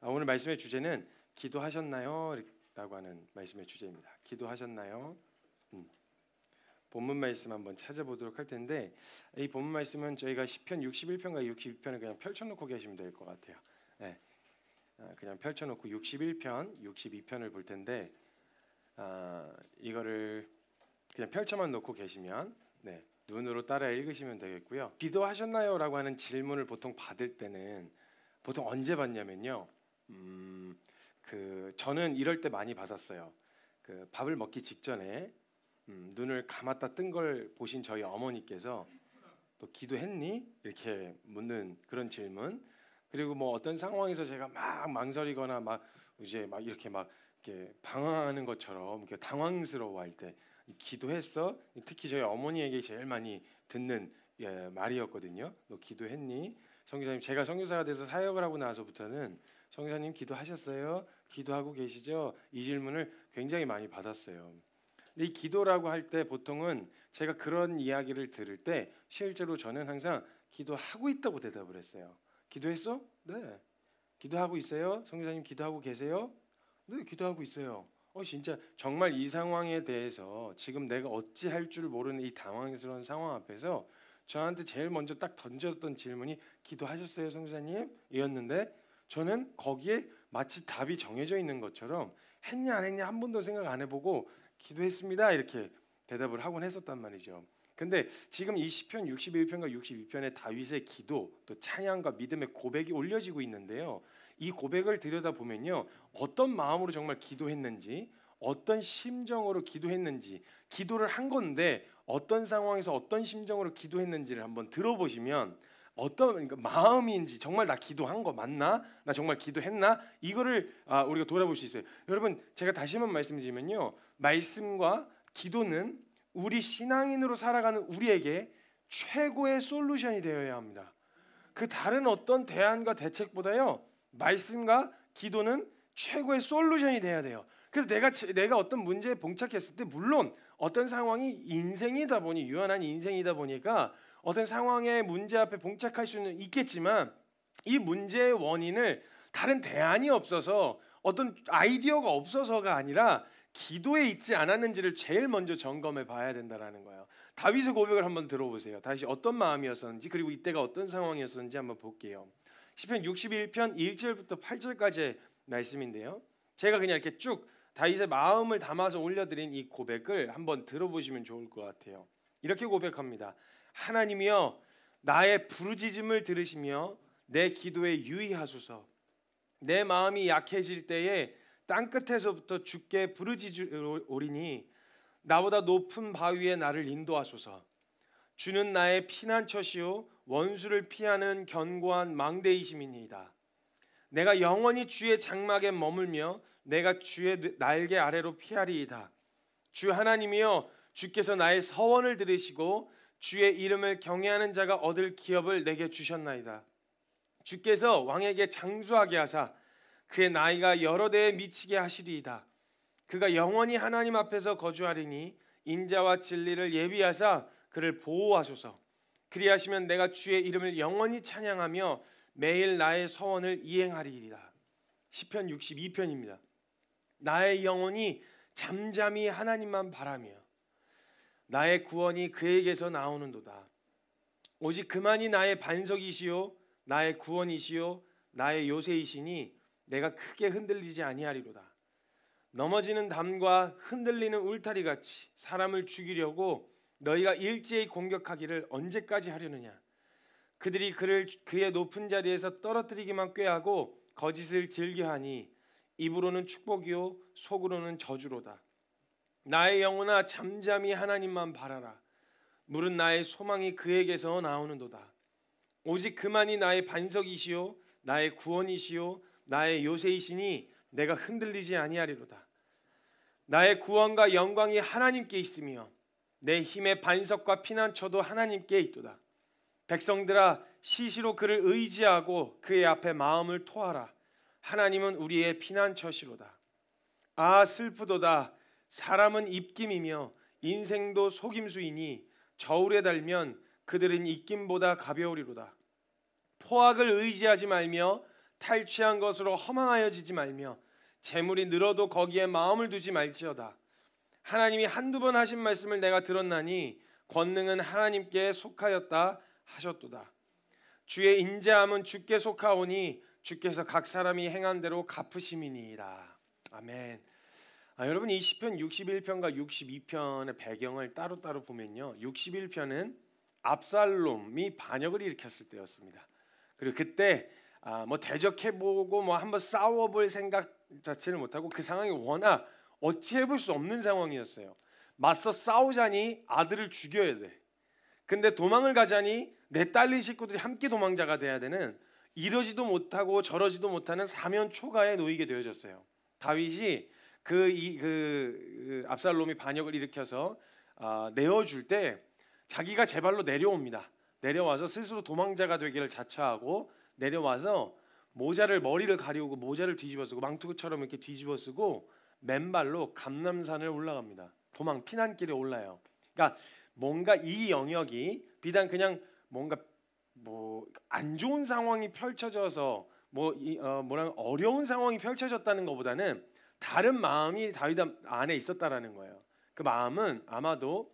아, 오늘 말씀의 주제는 기도하셨나요? 라고 하는 말씀의 주제입니다. 기도하셨나요? 음. 본문 말씀 한번 찾아보도록 할 텐데 이 본문 말씀은 저희가 시편 61편과 62편을 그냥 펼쳐놓고 계시면 될 것 같아요. 네. 그냥 펼쳐놓고 61편, 62편을 볼 텐데 아, 이거를 그냥 펼쳐만 놓고 계시면 네, 눈으로 따라 읽으시면 되겠고요. 기도하셨나요?라고 하는 질문을 보통 받을 때는 보통 언제 받냐면요. 음, 그 저는 이럴 때 많이 받았어요. 그 밥을 먹기 직전에 음, 눈을 감았다 뜬 걸 보신 저희 어머니께서 너 기도했니? 이렇게 묻는 그런 질문. 그리고 뭐 어떤 상황에서 제가 막 망설이거나 막 이제 막 이렇게 막 이렇게 방황하는 것처럼 당황스러워할 때 기도했어? 특히 저희 어머니에게 제일 많이 듣는 예, 말이었거든요. 너 기도했니? 성교사님 제가 성교사가 돼서 사역을 하고 나서부터는 정사님 기도하셨어요? 기도하고 계시죠? 이 질문을 굉장히 많이 받았어요. 근데 이 기도라고 할 때 보통은 제가 그런 이야기를 들을 때 실제로 저는 항상 기도하고 있다고 대답을 했어요. 기도했어? 네. 기도하고 있어요? 성교사님 기도하고 계세요? 네, 기도하고 있어요. 어 진짜 정말 이 상황에 대해서 지금 내가 어찌 할줄 모르는 이 당황스러운 상황 앞에서 저한테 제일 먼저 딱 던졌던 질문이 기도하셨어요, 성교사님? 이었는데 저는 거기에 마치 답이 정해져 있는 것처럼 했냐 안 했냐 한 번도 생각 안 해보고 기도했습니다 이렇게 대답을 하곤 했었단 말이죠. 근데 지금 이 시편 61편과 62편의 다윗의 기도 또 찬양과 믿음의 고백이 올려지고 있는데요. 이 고백을 들여다보면요. 어떤 마음으로 정말 기도했는지 어떤 심정으로 기도했는지 기도를 한 건데 어떤 상황에서 어떤 심정으로 기도했는지를 한번 들어보시면 어떤 그러니까 마음인지 정말 나 기도한 거 맞나? 나 정말 기도했나? 이거를 아, 우리가 돌아볼 수 있어요. 여러분 제가 다시 한번 말씀드리면요. 말씀과 기도는 우리 신앙인으로 살아가는 우리에게 최고의 솔루션이 되어야 합니다. 그 다른 어떤 대안과 대책보다요. 말씀과 기도는 최고의 솔루션이 돼야 돼요. 그래서 내가 내가 어떤 문제에 봉착했을 때 물론 어떤 상황이 인생이다 보니 유한한 인생이다 보니까 어떤 상황에 문제 앞에 봉착할 수는 있겠지만 이 문제의 원인을 다른 대안이 없어서 어떤 아이디어가 없어서가 아니라 기도에 있지 않았는지를 제일 먼저 점검해 봐야 된다라는 거예요. 다윗의 고백을 한번 들어보세요. 다시 어떤 마음이었었는지 그리고 이때가 어떤 상황이었었는지 한번 볼게요. 시편 61편 1절부터 8절까지의 말씀인데요. 제가 그냥 이렇게 쭉 다윗의 마음을 담아서 올려드린 이 고백을 한번 들어보시면 좋을 것 같아요. 이렇게 고백합니다. 하나님이여 나의 부르짖음을 들으시며 내 기도에 유의하소서. 내 마음이 약해질 때에 땅 끝에서부터 주께 부르짖으리니 나보다 높은 바위에 나를 인도하소서. 주는 나의 피난처시요 원수를 피하는 견고한 망대이심이니이다. 내가 영원히 주의 장막에 머물며 내가 주의 날개 아래로 피하리이다. 주 하나님이여 주께서 나의 서원을 들으시고 주의 이름을 경외하는 자가 얻을 기업을 내게 주셨나이다. 주께서 왕에게 장수하게 하사 그의 나이가 여러 대에 미치게 하시리이다. 그가 영원히 하나님 앞에서 거주하리니 인자와 진리를 예비하사 그를 보호하소서. 그리하시면 내가 주의 이름을 영원히 찬양하며 매일 나의 서원을 이행하리이다. 시편 62편입니다. 나의 영혼이 잠잠히 하나님만 바라며 나의 구원이 그에게서 나오는도다. 오직 그만이 나의 반석이시요 나의 구원이시요 나의 요새이시니 내가 크게 흔들리지 아니하리로다. 넘어지는 담과 흔들리는 울타리 같이 사람을 죽이려고 너희가 일제히 공격하기를 언제까지 하려느냐? 그들이 그를 그의 높은 자리에서 떨어뜨리기만 꾀하고 거짓을 즐겨하니 입으로는 축복이요 속으로는 저주로다. 나의 영혼아 잠잠히 하나님만 바라라. 물은 나의 소망이 그에게서 나오는도다. 오직 그만이 나의 반석이시요 나의 구원이시요 나의 요새이시니 내가 흔들리지 아니하리로다. 나의 구원과 영광이 하나님께 있으며 내 힘의 반석과 피난처도 하나님께 있도다. 백성들아 시시로 그를 의지하고 그의 앞에 마음을 토하라. 하나님은 우리의 피난처시로다. 아 슬프도다 사람은 입김이며 인생도 속임수이니 저울에 달면 그들은 입김보다 가벼우리로다. 포악을 의지하지 말며 탈취한 것으로 허망하여지지 말며 재물이 늘어도 거기에 마음을 두지 말지어다. 하나님이 한두 번 하신 말씀을 내가 들었나니 권능은 하나님께 속하였다 하셨도다. 주의 인자함은 주께 속하오니 주께서 각 사람이 행한 대로 갚으심이니이다. 아멘. 아, 여러분 2 0편 61편과 62편의 배경을 따로따로 보면요. 61편은 압살롬이 반역을 일으켰을 때였습니다. 그리고 그때 아, 뭐 대적해 보고 뭐 한번 싸워 볼 생각 자체를 못 하고 그 상황이 워낙 어찌해 볼수 없는 상황이었어요. 맞서 싸우자니 아들을 죽여야 돼. 근데 도망을 가자니 내 딸린 식구들이 함께 도망자가 돼야 되는 이러지도 못하고 저러지도 못하는 사면 초가에 놓이게 되어졌어요. 다윗이 그, 이, 그, 그 압살롬이 반역을 일으켜서 아, 내어줄 때 자기가 제발로 내려옵니다. 내려와서 스스로 도망자가 되기를 자처하고 내려와서 모자를 머리를 가리우고 모자를 뒤집어 쓰고 망토처럼 이렇게 뒤집어 쓰고 맨발로 감남산을 올라갑니다. 도망 피난길에 올라요. 그러니까 뭔가 이 영역이 비단 그냥 뭔가 뭐 안 좋은 상황이 펼쳐져서 뭐 이, 어, 뭐라 어려운 상황이 펼쳐졌다는 것보다는 다른 마음이 다윗 안에 있었다라는 거예요. 그 마음은 아마도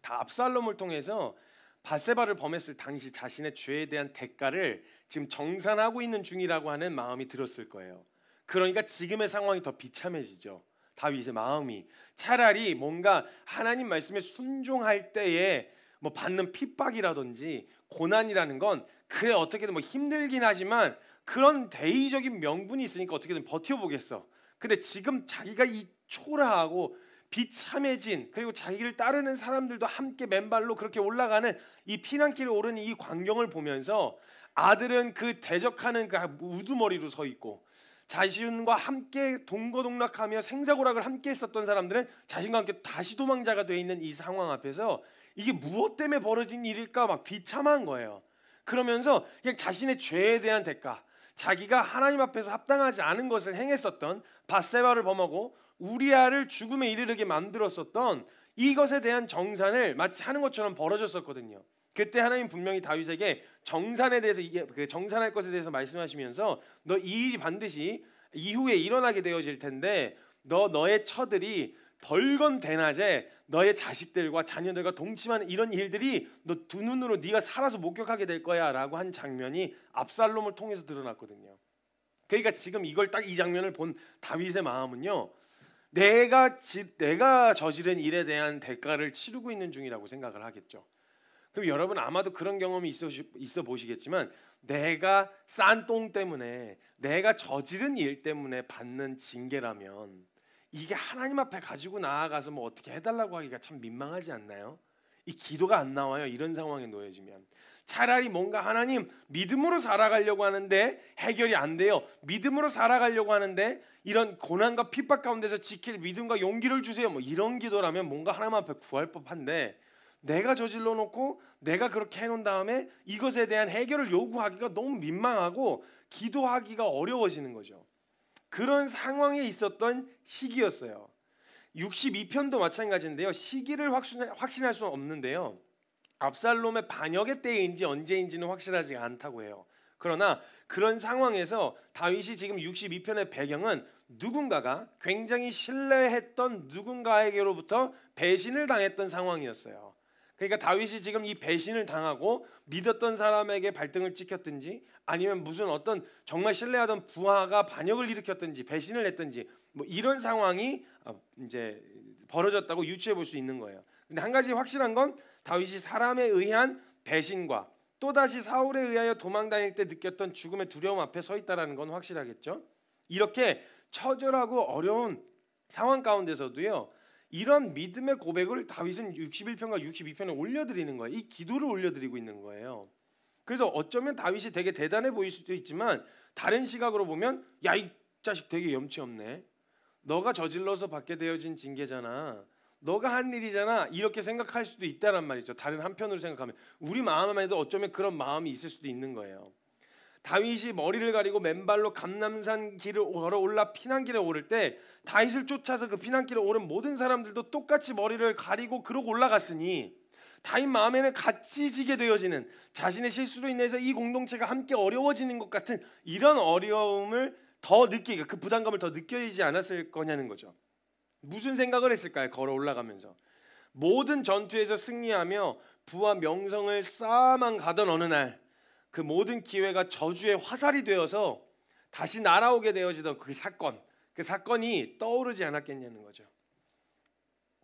다 압살롬을 통해서 바세바를 범했을 당시 자신의 죄에 대한 대가를 지금 정산하고 있는 중이라고 하는 마음이 들었을 거예요. 그러니까 지금의 상황이 더 비참해지죠. 다윗의 마음이 차라리 뭔가 하나님 말씀에 순종할 때에 뭐 받는 핍박이라든지 고난이라는 건 그래 어떻게든 뭐 힘들긴 하지만 그런 대의적인 명분이 있으니까 어떻게든 버텨보겠어. 근데 지금 자기가 이 초라하고 비참해진 그리고 자기를 따르는 사람들도 함께 맨발로 그렇게 올라가는 이 피난길에 오른이 광경을 보면서 아들은 그 대적하는 그 우두머리로 서 있고 자신과 함께 동거동락하며 생사고락을 함께 했었던 사람들은 자신과 함께 다시 도망자가 돼 있는 이 상황 앞에서 이게 무엇 때문에 벌어진 일일까 막 비참한 거예요. 그러면서 그냥 자신의 죄에 대한 대가 자기가 하나님 앞에서 합당하지 않은 것을 행했었던 바세바를 범하고 우리아를 죽음에 이르르게 만들었었던 이것에 대한 정산을 마치 하는 것처럼 벌어졌었거든요. 그때 하나님 분명히 다윗에게 정산에 대해서 그 정산할 것에 대해서 말씀하시면서 너 이 일이 반드시 이후에 일어나게 되어질 텐데 너 너의 처들이 벌건 대낮에 너의 자식들과 자녀들과 동침하는 이런 일들이 너 두 눈으로 네가 살아서 목격하게 될 거야라고 한 장면이 압살롬을 통해서 드러났거든요. 그러니까 지금 이걸 딱 이 장면을 본 다윗의 마음은요. 내가 지, 내가 저지른 일에 대한 대가를 치르고 있는 중이라고 생각을 하겠죠. 그럼 여러분 아마도 그런 경험이 있어, 있어 보시겠지만 내가 싼 똥 때문에 내가 저지른 일 때문에 받는 징계라면 이게 하나님 앞에 가지고 나아가서 뭐 어떻게 해달라고 하기가 참 민망하지 않나요? 이 기도가 안 나와요. 이런 상황에 놓여지면 차라리 뭔가 하나님 믿음으로 살아가려고 하는데 해결이 안 돼요. 믿음으로 살아가려고 하는데 이런 고난과 핍박 가운데서 지킬 믿음과 용기를 주세요. 뭐 이런 기도라면 뭔가 하나님 앞에 구할 법한데 내가 저질러 놓고 내가 그렇게 해놓은 다음에 이것에 대한 해결을 요구하기가 너무 민망하고 기도하기가 어려워지는 거죠. 그런 상황에 있었던 시기였어요. 62편도 마찬가지인데요. 시기를 확신할 수는 없는데요. 압살롬의 반역의 때인지 언제인지는 확실하지 않다고 해요. 그러나 그런 상황에서 다윗이 지금 62편의 배경은 누군가가 굉장히 신뢰했던 누군가에게로부터 배신을 당했던 상황이었어요. 그러니까 다윗이 지금 이 배신을 당하고 믿었던 사람에게 발등을 찍혔든지 아니면 무슨 어떤 정말 신뢰하던 부하가 반역을 일으켰든지 배신을 했든지 뭐 이런 상황이 어, 이제 벌어졌다고 유추해 볼 수 있는 거예요. 근데 한 가지 확실한 건 다윗이 사람에 의한 배신과 또다시 사울에 의하여 도망다닐 때 느꼈던 죽음의 두려움 앞에 서 있다라는 건 확실하겠죠. 이렇게 처절하고 어려운 상황 가운데서도요. 이런 믿음의 고백을 다윗은 61편과 62편에 올려드리는 거예요. 이 기도를 올려드리고 있는 거예요. 그래서 어쩌면 다윗이 되게 대단해 보일 수도 있지만 다른 시각으로 보면 야 이 자식 되게 염치 없네. 너가 저질러서 받게 되어진 징계잖아. 너가 한 일이잖아. 이렇게 생각할 수도 있다란 말이죠. 다른 한편으로 생각하면 우리 마음에도 어쩌면 그런 마음이 있을 수도 있는 거예요. 다윗이 머리를 가리고 맨발로 감남산 길을 걸어 올라 피난길에 오를 때 다윗을 쫓아서 그 피난길에 오른 모든 사람들도 똑같이 머리를 가리고 그러고 올라갔으니 다윗 마음에는 같이 지게 되어지는 자신의 실수로 인해서 이 공동체가 함께 어려워지는 것 같은 이런 어려움을 더 느끼게 그 부담감을 더 느껴지지 않았을 거냐는 거죠. 무슨 생각을 했을까요? 걸어 올라가면서 모든 전투에서 승리하며 부와 명성을 쌓아만 가던 어느 날그 모든 기회가 저주의 화살이 되어서 다시 날아오게 되어지던 그 사건, 그 사건이 떠오르지 않았겠냐는 거죠.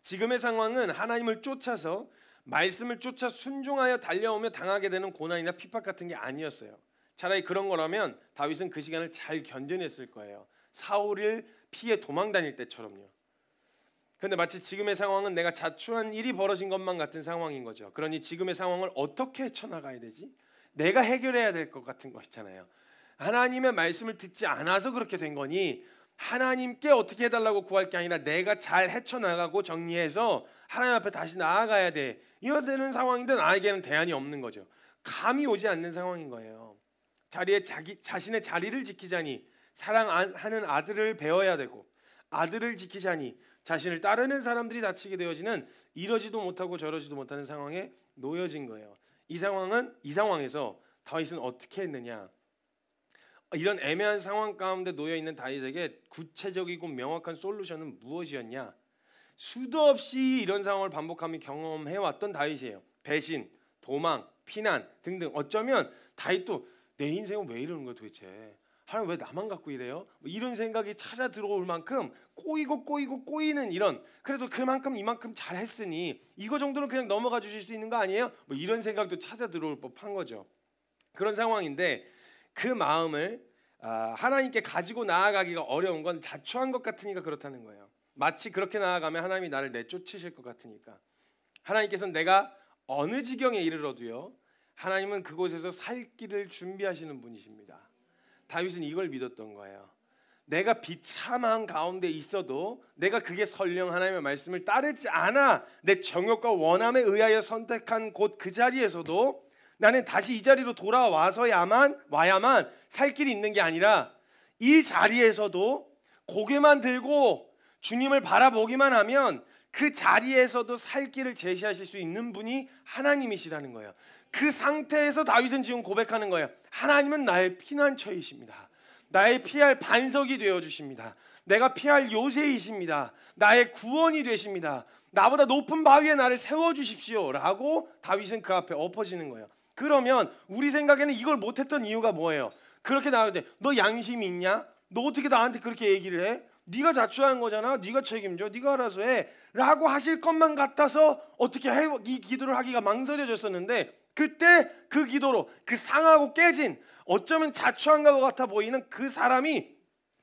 지금의 상황은 하나님을 쫓아서 말씀을 쫓아 순종하여 달려오며 당하게 되는 고난이나 핍박 같은 게 아니었어요. 차라리 그런 거라면 다윗은 그 시간을 잘 견뎌냈을 거예요. 사울을 피해 도망 다닐 때처럼요. 근데 마치 지금의 상황은 내가 자초한 일이 벌어진 것만 같은 상황인 거죠. 그러니 지금의 상황을 어떻게 쳐나가야 되지? 내가 해결해야 될 것 같은 거 있잖아요. 하나님의 말씀을 듣지 않아서 그렇게 된 거니 하나님께 어떻게 해달라고 구할 게 아니라 내가 잘 헤쳐나가고 정리해서 하나님 앞에 다시 나아가야 돼. 이어 되는 상황인데 나에게는 대안이 없는 거죠. 감이 오지 않는 상황인 거예요. 자리에 자기 자신의 자리를 지키자니 사랑하는 아들을 배워야 되고 아들을 지키자니 자신을 따르는 사람들이 다치게 되어지는 이러지도 못하고 저러지도 못하는 상황에 놓여진 거예요. 이 상황은 이 상황에서 다윗은 어떻게 했느냐? 이런 애매한 상황 가운데 놓여 있는 다윗에게 구체적이고 명확한 솔루션은 무엇이었냐? 수도 없이 이런 상황을 반복하며 경험해 왔던 다윗이에요. 배신, 도망, 피난 등등. 어쩌면 다윗도 내 인생은 왜 이러는 거야 도대체? 하나님 왜 나만 갖고 이래요? 뭐 이런 생각이 찾아 들어올 만큼 꼬이고 꼬이고 꼬이는 이런 그래도 그만큼 이만큼 잘했으니 이거 정도는 그냥 넘어가 주실 수 있는 거 아니에요? 뭐 이런 생각도 찾아 들어올 법한 거죠. 그런 상황인데 그 마음을 아, 하나님께 가지고 나아가기가 어려운 건 자초한 것 같으니까 그렇다는 거예요. 마치 그렇게 나아가면 하나님이 나를 내쫓으실 것 같으니까 하나님께서는 내가 어느 지경에 이르러도요 하나님은 그곳에서 살 길을 준비하시는 분이십니다. 다윗은 이걸 믿었던 거예요. 내가 비참한 가운데 있어도 내가 그게 설령 하나님의 말씀을 따르지 않아 내 정욕과 원함에 의하여 선택한 곳 그 자리에서도 나는 다시 이 자리로 돌아와서야만 와야만 살 길이 있는 게 아니라 이 자리에서도 고개만 들고 주님을 바라보기만 하면 그 자리에서도 살 길을 제시하실 수 있는 분이 하나님이시라는 거예요. 그 상태에서 다윗은 지금 고백하는 거예요. 하나님은 나의 피난처이십니다. 나의 피할 반석이 되어 주십니다. 내가 피할 요새이십니다. 나의 구원이 되십니다. 나보다 높은 바위에 나를 세워 주십시오라고 다윗은 그 앞에 엎어지는 거예요. 그러면 우리 생각에는 이걸 못했던 이유가 뭐예요? 그렇게 나한테 너양심 있냐? 너 어떻게 나한테 그렇게 얘기를 해? 네가 자초한 거잖아. 네가 책임져. 네가 알아서 해.라고 하실 것만 같아서 어떻게 해, 이 기도를 하기가 망설여졌었는데 그때 그 기도로 그 상하고 깨진 어쩌면 자초한것 같아 보이는 그 사람이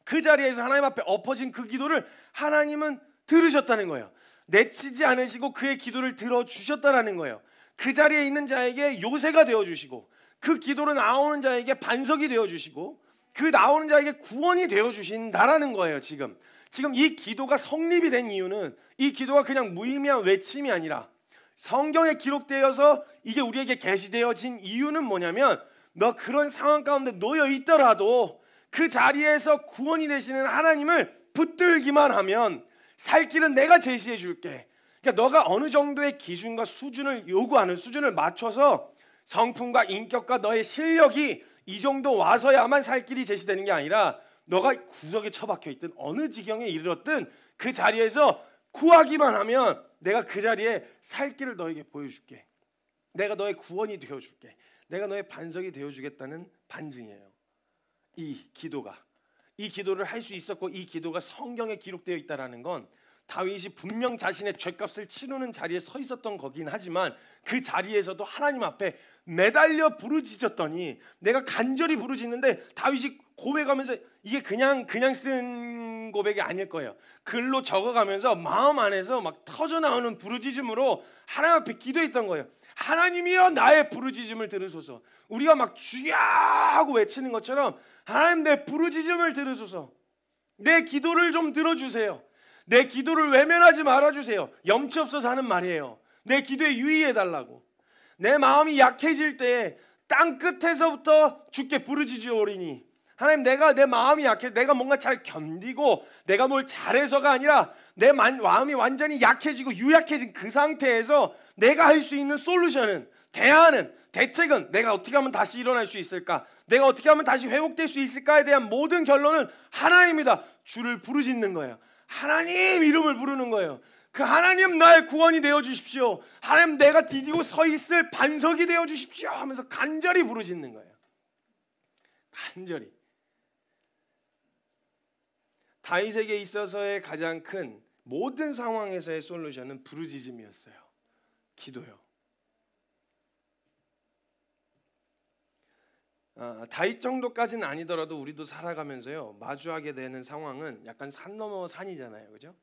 그 자리에서 하나님 앞에 엎어진 그 기도를 하나님은 들으셨다는 거예요. 내치지 않으시고 그의 기도를 들어주셨다라는 거예요. 그 자리에 있는 자에게 요새가 되어주시고 그 기도로 나오는 자에게 반석이 되어주시고 그 나오는 자에게 구원이 되어주신다라는 거예요, 지금. 지금 이 기도가 성립이 된 이유는 이 기도가 그냥 무의미한 외침이 아니라 성경에 기록되어서 이게 우리에게 계시되어진 이유는 뭐냐면 너 그런 상황 가운데 놓여 있더라도 그 자리에서 구원이 되시는 하나님을 붙들기만 하면 살 길은 내가 제시해 줄게. 그러니까 너가 어느 정도의 기준과 수준을 요구하는 수준을 맞춰서 성품과 인격과 너의 실력이 이 정도 와서야만 살 길이 제시되는 게 아니라 너가 구석에 처박혀 있든 어느 지경에 이르렀든 그 자리에서 구하기만 하면 내가 그 자리에 살 길을 너에게 보여줄게. 내가 너의 구원이 되어줄게. 내가 너의 반석이 되어주겠다는 반증이에요. 이 기도가 이 기도를 할 수 있었고 이 기도가 성경에 기록되어 있다라는 건 다윗이 분명 자신의 죄값을 치르는 자리에 서 있었던 거긴 하지만 그 자리에서도 하나님 앞에 매달려 부르짖었더니 내가 간절히 부르짖는데 다윗이 고백하면서 이게 그냥 그냥 쓴 고백이 아닐 거예요. 글로 적어가면서 마음 안에서 막 터져 나오는 부르짖음으로 하나님 앞에 기도했던 거예요. 하나님이여 나의 부르짖음을 들으소서. 우리가 막 주여 하고 외치는 것처럼 하나님 내 부르짖음을 들으소서. 내 기도를 좀 들어주세요. 내 기도를 외면하지 말아주세요. 염치 없어서 하는 말이에요. 내 기도에 유의해달라고. 내 마음이 약해질 때 땅 끝에서부터 주께 부르짖어 오리니 하나님 내가 내 마음이 약해 내가 뭔가 잘 견디고 내가 뭘 잘해서가 아니라 내 마음이 완전히 약해지고 유약해진 그 상태에서 내가 할 수 있는 솔루션은 대안은 대책은 내가 어떻게 하면 다시 일어날 수 있을까 내가 어떻게 하면 다시 회복될 수 있을까에 대한 모든 결론은 하나님이다 주를 부르짖는 거예요 하나님 이름을 부르는 거예요 그 하나님 나의 구원이 되어 주십시오 하나님 내가 디디고 서 있을 반석이 되어 주십시오 하면서 간절히 부르짖는 거예요 간절히 다윗에게 있어서의 가장 큰 모든 상황에서의 솔루션은 부르짖음이었어요. 기도요. 아, 다윗 정도까지는 아니더라도 우리도 살아가면서요 마주하게 되는 상황은 약간 산 넘어 산이잖아요, 그죠?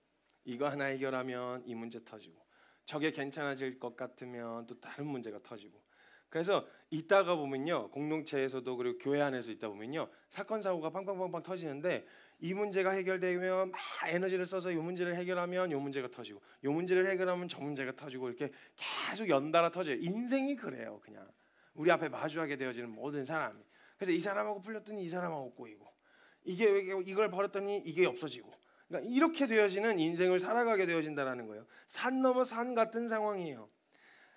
이거 하나 해결하면 이 문제 터지고 저게 괜찮아질 것 같으면 또 다른 문제가 터지고 그래서 있다가 보면요 공동체에서도 그리고 교회 안에서 있다 보면요 사건 사고가 팡팡팡팡 터지는데 이 문제가 해결되면 막 에너지를 써서 이 문제를 해결하면 이 문제가 터지고 이 문제를 해결하면 저 문제가 터지고 이렇게 계속 연달아 터져요. 인생이 그래요, 그냥. 우리 앞에 마주하게 되어지는 모든 사람이. 그래서 이 사람하고 풀렸더니 이 사람하고 꼬이고 이게 이걸 버렸더니 이게 없어지고 그러니까 이렇게 되어지는 인생을 살아가게 되어진다라는 거예요. 산 넘어 산 같은 상황이에요.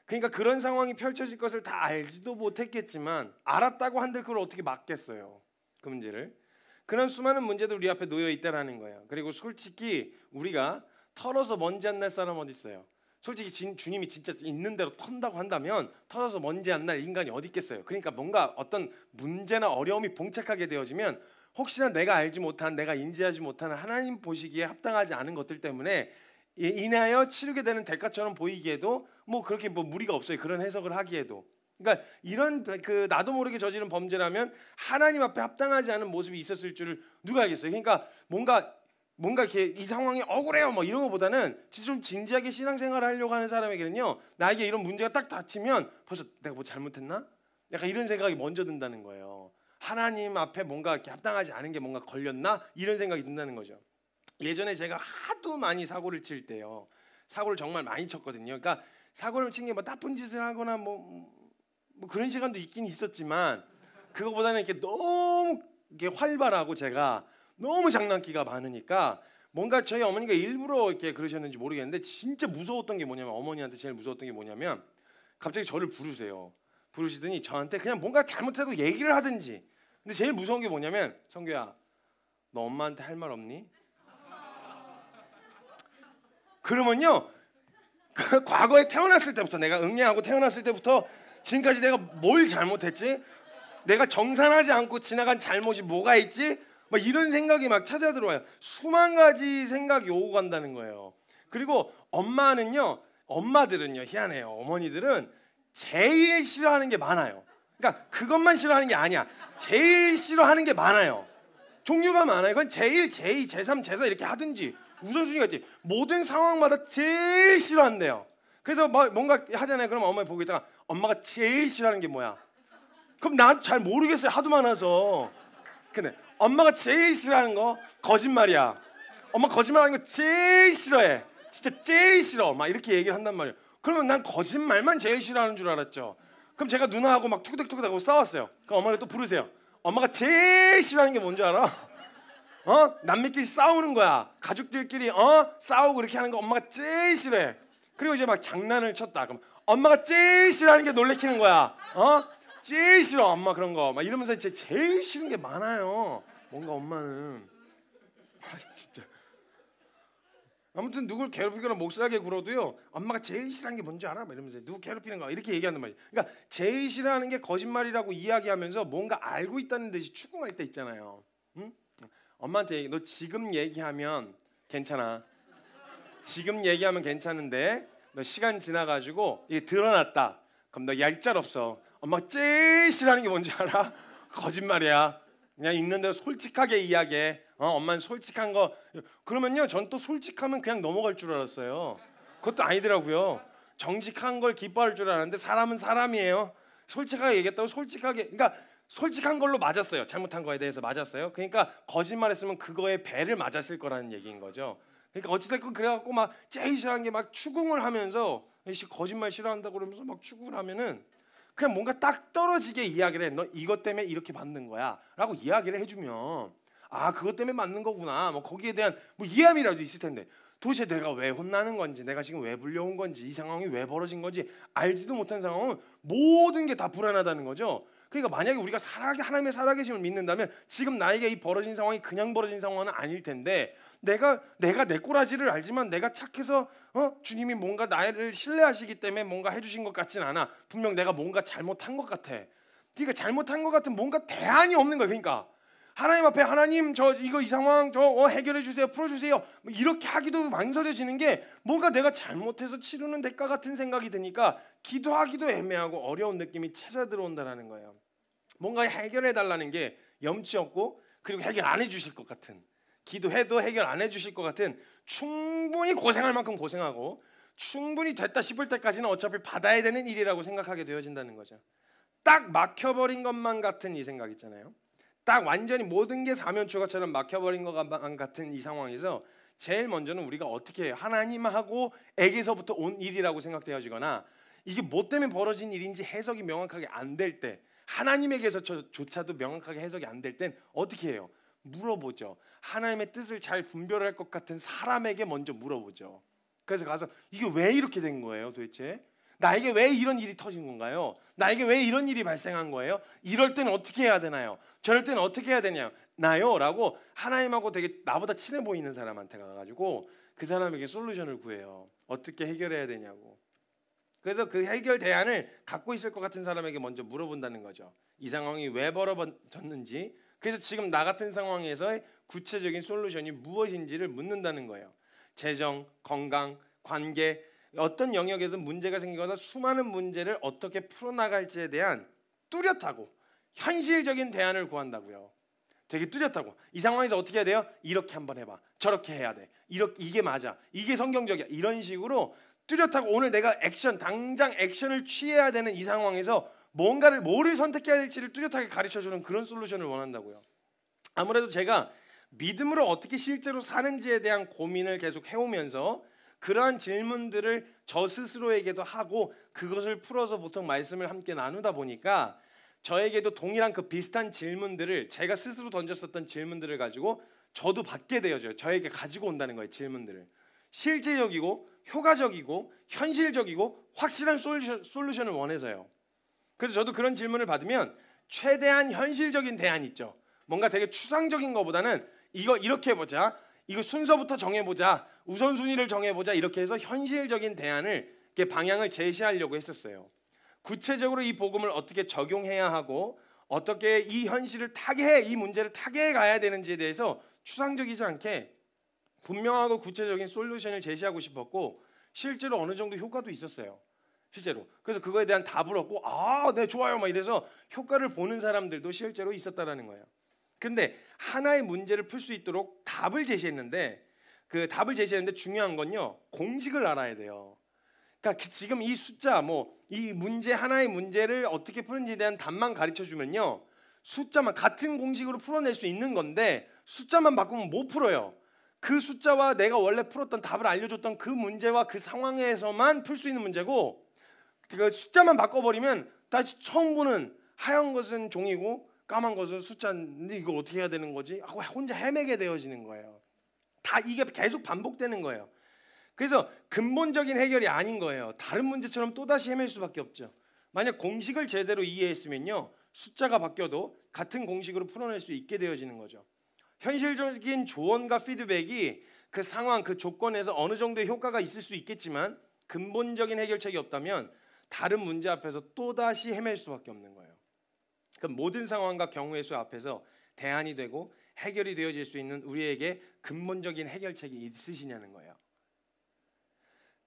그러니까 그런 상황이 펼쳐질 것을 다 알지도 못했겠지만 알았다고 한들 그걸 어떻게 막겠어요? 그 문제를. 그런 수많은 문제도 우리 앞에 놓여 있다라는 거예요. 그리고 솔직히 우리가 털어서 먼지 안 날 사람 어디 있어요? 솔직히 진, 주님이 진짜 있는 대로 턴다고 한다면 털어서 먼지 안 날 인간이 어디 있겠어요? 그러니까 뭔가 어떤 문제나 어려움이 봉착하게 되어지면 혹시나 내가 알지 못한 내가 인지하지 못하는 하나님 보시기에 합당하지 않은 것들 때문에 인하여 치르게 되는 대가처럼 보이기에도 뭐 그렇게 뭐 무리가 없어요. 그런 해석을 하기에도 그러니까 이런 그 나도 모르게 저지른 범죄라면 하나님 앞에 합당하지 않은 모습이 있었을 줄을 누가 알겠어요. 그러니까 뭔가 뭔가 이렇게 이 상황이 억울해요 뭐 이런 것보다는 좀 진지하게 신앙생활을 하려고 하는 사람에게는요 나에게 이런 문제가 딱닫히면 벌써 내가 뭐 잘못했나 약간 이런 생각이 먼저 든다는 거예요 하나님 앞에 뭔가 이렇게 합당하지 않은 게 뭔가 걸렸나 이런 생각이 든다는 거죠 예전에 제가 하도 많이 사고를 칠 때요 사고를 정말 많이 쳤거든요 그러니까 사고를 친게뭐 나쁜 짓을 하거나 뭐뭐 그런 시간도 있긴 있었지만 그거보다는 이렇게 너무 이렇게 활발하고 제가 너무 장난기가 많으니까 뭔가 저희 어머니가 일부러 이렇게 그러셨는지 모르겠는데 진짜 무서웠던 게 뭐냐면 어머니한테 제일 무서웠던 게 뭐냐면 갑자기 저를 부르세요. 부르시더니 저한테 그냥 뭔가 잘못해도 얘기를 하든지. 근데 제일 무서운 게 뭐냐면 성규야 너 엄마한테 할 말 없니? 그러면요 과거에 태어났을 때부터 내가 응애하고 태어났을 때부터 지금까지 내가 뭘 잘못했지? 내가 정산하지 않고 지나간 잘못이 뭐가 있지? 막 이런 생각이 막 찾아들어와요. 수만 가지 생각이 오고 간다는 거예요. 그리고 엄마는요, 엄마들은요, 희한해요. 어머니들은 제일 싫어하는 게 많아요. 그러니까 그것만 싫어하는 게 아니야. 제일 싫어하는 게 많아요. 종류가 많아요. 그건 제일, 제이, 제삼, 제사 이렇게 하든지 우선순위가 있지. 모든 상황마다 제일 싫어한대요. 그래서 뭐, 뭔가 하잖아요. 그럼 어머니 보고 있다가 엄마가 제일 싫어하는 게 뭐야? 그럼 난 잘 모르겠어요. 하도 많아서. 근데 엄마가 제일 싫어하는 거 거짓말이야. 엄마 거짓말하는 거 제일 싫어해. 진짜 제일 싫어. 막 이렇게 얘기를 한단 말이에요. 그러면 난 거짓말만 제일 싫어하는 줄 알았죠. 그럼 제가 누나하고 막 투닥투닥하고 싸웠어요. 그럼 엄마를 또 부르세요. 엄마가 제일 싫어하는 게 뭔지 알아? 어? 남미끼리 싸우는 거야. 가족들끼리 어? 싸우고 이렇게 하는 거 엄마가 제일 싫어해. 그리고 이제 막 장난을 쳤다. 그럼 엄마가 제일 싫어하는 게 놀래키는 거야. 어? 제일 싫어 엄마 그런 거. 막 이러면서 제 제일 싫은 게 많아요. 뭔가 엄마는 아 진짜. 아무튼 누굴 괴롭히거나 목살게 굴어도요 엄마가 제일 싫어하는 게 뭔지 알아? 막 이러면서 누구 괴롭히는 거 이렇게 얘기하는 말이야 그러니까 제일 싫어하는 게 거짓말이라고 이야기하면서 뭔가 알고 있다는 듯이 추궁할 때 있잖아요 응? 엄마한테 얘기 너 지금 얘기하면 괜찮아 지금 얘기하면 괜찮은데 시간 지나가지고 이게 드러났다. 그럼 너 얄짤 없어. 엄마 제일 싫어하는 게 뭔지 알아? 거짓말이야. 그냥 있는 대로 솔직하게 이야기해. 어, 엄마는 솔직한 거. 그러면요, 전 또 솔직하면 그냥 넘어갈 줄 알았어요. 그것도 아니더라고요. 정직한 걸 기뻐할 줄 알았는데 사람은 사람이에요. 솔직하게 얘기했다고 솔직하게. 그러니까 솔직한 걸로 맞았어요. 잘못한 거에 대해서 맞았어요. 그러니까 거짓말했으면 그거에 배를 맞았을 거라는 얘기인 거죠. 그러니까 어찌됐건 그래갖고 막 제일 싫어하는 게 막 추궁을 하면서 거짓말 싫어한다 그러면서 막 추궁을 하면은 그냥 뭔가 딱 떨어지게 이야기를 해. 너 이것 때문에 이렇게 받는 거야라고 이야기를 해주면 아 그것 때문에 맞는 거구나. 뭐 거기에 대한 뭐 이해함이라도 있을 텐데 도대체 내가 왜 혼나는 건지 내가 지금 왜 불려온 건지 이 상황이 왜 벌어진 건지 알지도 못한 상황은 모든 게 다 불안하다는 거죠. 그러니까 만약에 우리가 살아계 하나님의 살아계심을 믿는다면 지금 나에게 이 벌어진 상황이 그냥 벌어진 상황은 아닐 텐데 내가 내가 내 꼬라지를 알지만 내가 착해서 어? 주님이 뭔가 나를 신뢰하시기 때문에 뭔가 해주신 것 같진 않아 분명 내가 뭔가 잘못한 것 같아 그러니까 잘못한 것 같은 뭔가 대안이 없는 거야 그러니까 하나님 앞에 하나님 저 이거 이 상황 저 어, 해결해 주세요 풀어 주세요 뭐 이렇게 하기도 망설여지는 게 뭔가 내가 잘못해서 치르는 대가 같은 생각이 드니까 기도하기도 애매하고 어려운 느낌이 찾아 들어온다라는 거예요. 뭔가 해결해 달라는 게 염치 없고 그리고 해결 안 해주실 것 같은 기도해도 해결 안 해주실 것 같은 충분히 고생할 만큼 고생하고 충분히 됐다 싶을 때까지는 어차피 받아야 되는 일이라고 생각하게 되어진다는 거죠. 딱 막혀버린 것만 같은 이 생각 있잖아요. 딱 완전히 모든 게 사면초가처럼 막혀버린 것만 같은 이 상황에서 제일 먼저는 우리가 어떻게 해요? 하나님하고 에게서부터 온 일이라고 생각되어지거나 이게 뭐 때문에 벌어진 일인지 해석이 명확하게 안 될 때 하나님에게서조차도 명확하게 해석이 안 될 땐 어떻게 해요? 물어보죠. 하나님의 뜻을 잘 분별할 것 같은 사람에게 먼저 물어보죠. 그래서 가서 이게 왜 이렇게 된 거예요, 도대체? 나에게 왜 이런 일이 터진 건가요? 나에게 왜 이런 일이 발생한 거예요? 이럴 때는 어떻게 해야 되나요? 저럴 때는 어떻게 해야 되냐? 나요? 라고 하나님하고 되게 나보다 친해 보이는 사람한테 가가지고 그 사람에게 솔루션을 구해요. 어떻게 해결해야 되냐고. 그래서 그 해결 대안을 갖고 있을 것 같은 사람에게 먼저 물어본다는 거죠. 이 상황이 왜 벌어졌는지, 그래서 지금 나 같은 상황에서의 구체적인 솔루션이 무엇인지를 묻는다는 거예요. 재정, 건강, 관계, 어떤 영역에서 문제가 생기거나 수많은 문제를 어떻게 풀어나갈지에 대한 뚜렷하고 현실적인 대안을 구한다고요. 되게 뚜렷하고 이 상황에서 어떻게 해야 돼요? 이렇게 한번 해봐. 저렇게 해야 돼. 이렇게 이게 맞아. 이게 성경적이야. 이런 식으로 뚜렷하고 오늘 내가 액션 당장 액션을 취해야 되는 이 상황에서 뭔가를 뭐를 선택해야 될지를 뚜렷하게 가르쳐 주는 그런 솔루션을 원한다고요. 아무래도 제가 믿음으로 어떻게 실제로 사는지에 대한 고민을 계속 해오면서 그러한 질문들을 저 스스로에게도 하고 그것을 풀어서 보통 말씀을 함께 나누다 보니까 저에게도 동일한 그 비슷한 질문들을 제가 스스로 던졌었던 질문들을 가지고 저도 받게 되어져요. 저에게 가지고 온다는 거예요. 질문들을 실질적이고 효과적이고 현실적이고 확실한 솔루션, 솔루션을 원해서요. 그래서 저도 그런 질문을 받으면 최대한 현실적인 대안 있죠. 뭔가 되게 추상적인 것보다는 이거 이렇게 해보자. 이거 순서부터 정해보자. 우선순위를 정해보자 이렇게 해서 현실적인 대안을 이 방향을 제시하려고 했었어요. 구체적으로 이 복음을 어떻게 적용해야 하고 어떻게 이 현실을 타개해 이 문제를 타개해 가야 되는지에 대해서 추상적이지 않게 분명하고 구체적인 솔루션을 제시하고 싶었고 실제로 어느 정도 효과도 있었어요. 실제로. 그래서 그거에 대한 답을 얻고 아, 네 좋아요 막 이래서 효과를 보는 사람들도 실제로 있었다라는 거예요. 근데 하나의 문제를 풀 수 있도록 답을 제시했는데 그 답을 제시했는데 중요한 건요 공식을 알아야 돼요. 그러니까 지금 이 숫자 뭐 이 문제 하나의 문제를 어떻게 푸는지에 대한 답만 가르쳐 주면요 숫자만 같은 공식으로 풀어낼 수 있는 건데 숫자만 바꾸면 못 풀어요. 그 숫자와 내가 원래 풀었던 답을 알려줬던 그 문제와 그 상황에서만 풀 수 있는 문제고 그 숫자만 바꿔버리면 다시 처음 보는 하얀 것은 종이고 까만 것은 숫자인데 이걸 어떻게 해야 되는 거지? 하고 혼자 헤매게 되어지는 거예요. 다 이게 계속 반복되는 거예요. 그래서 근본적인 해결이 아닌 거예요. 다른 문제처럼 또다시 헤맬 수밖에 없죠. 만약 공식을 제대로 이해했으면요. 숫자가 바뀌어도 같은 공식으로 풀어낼 수 있게 되어지는 거죠. 현실적인 조언과 피드백이 그 상황, 그 조건에서 어느 정도의 효과가 있을 수 있겠지만 근본적인 해결책이 없다면 다른 문제 앞에서 또다시 헤맬 수밖에 없는 거예요. 그 모든 상황과 경우의 수 앞에서 대안이 되고 해결이 되어질 수 있는 우리에게 근본적인 해결책이 있으시냐는 거예요.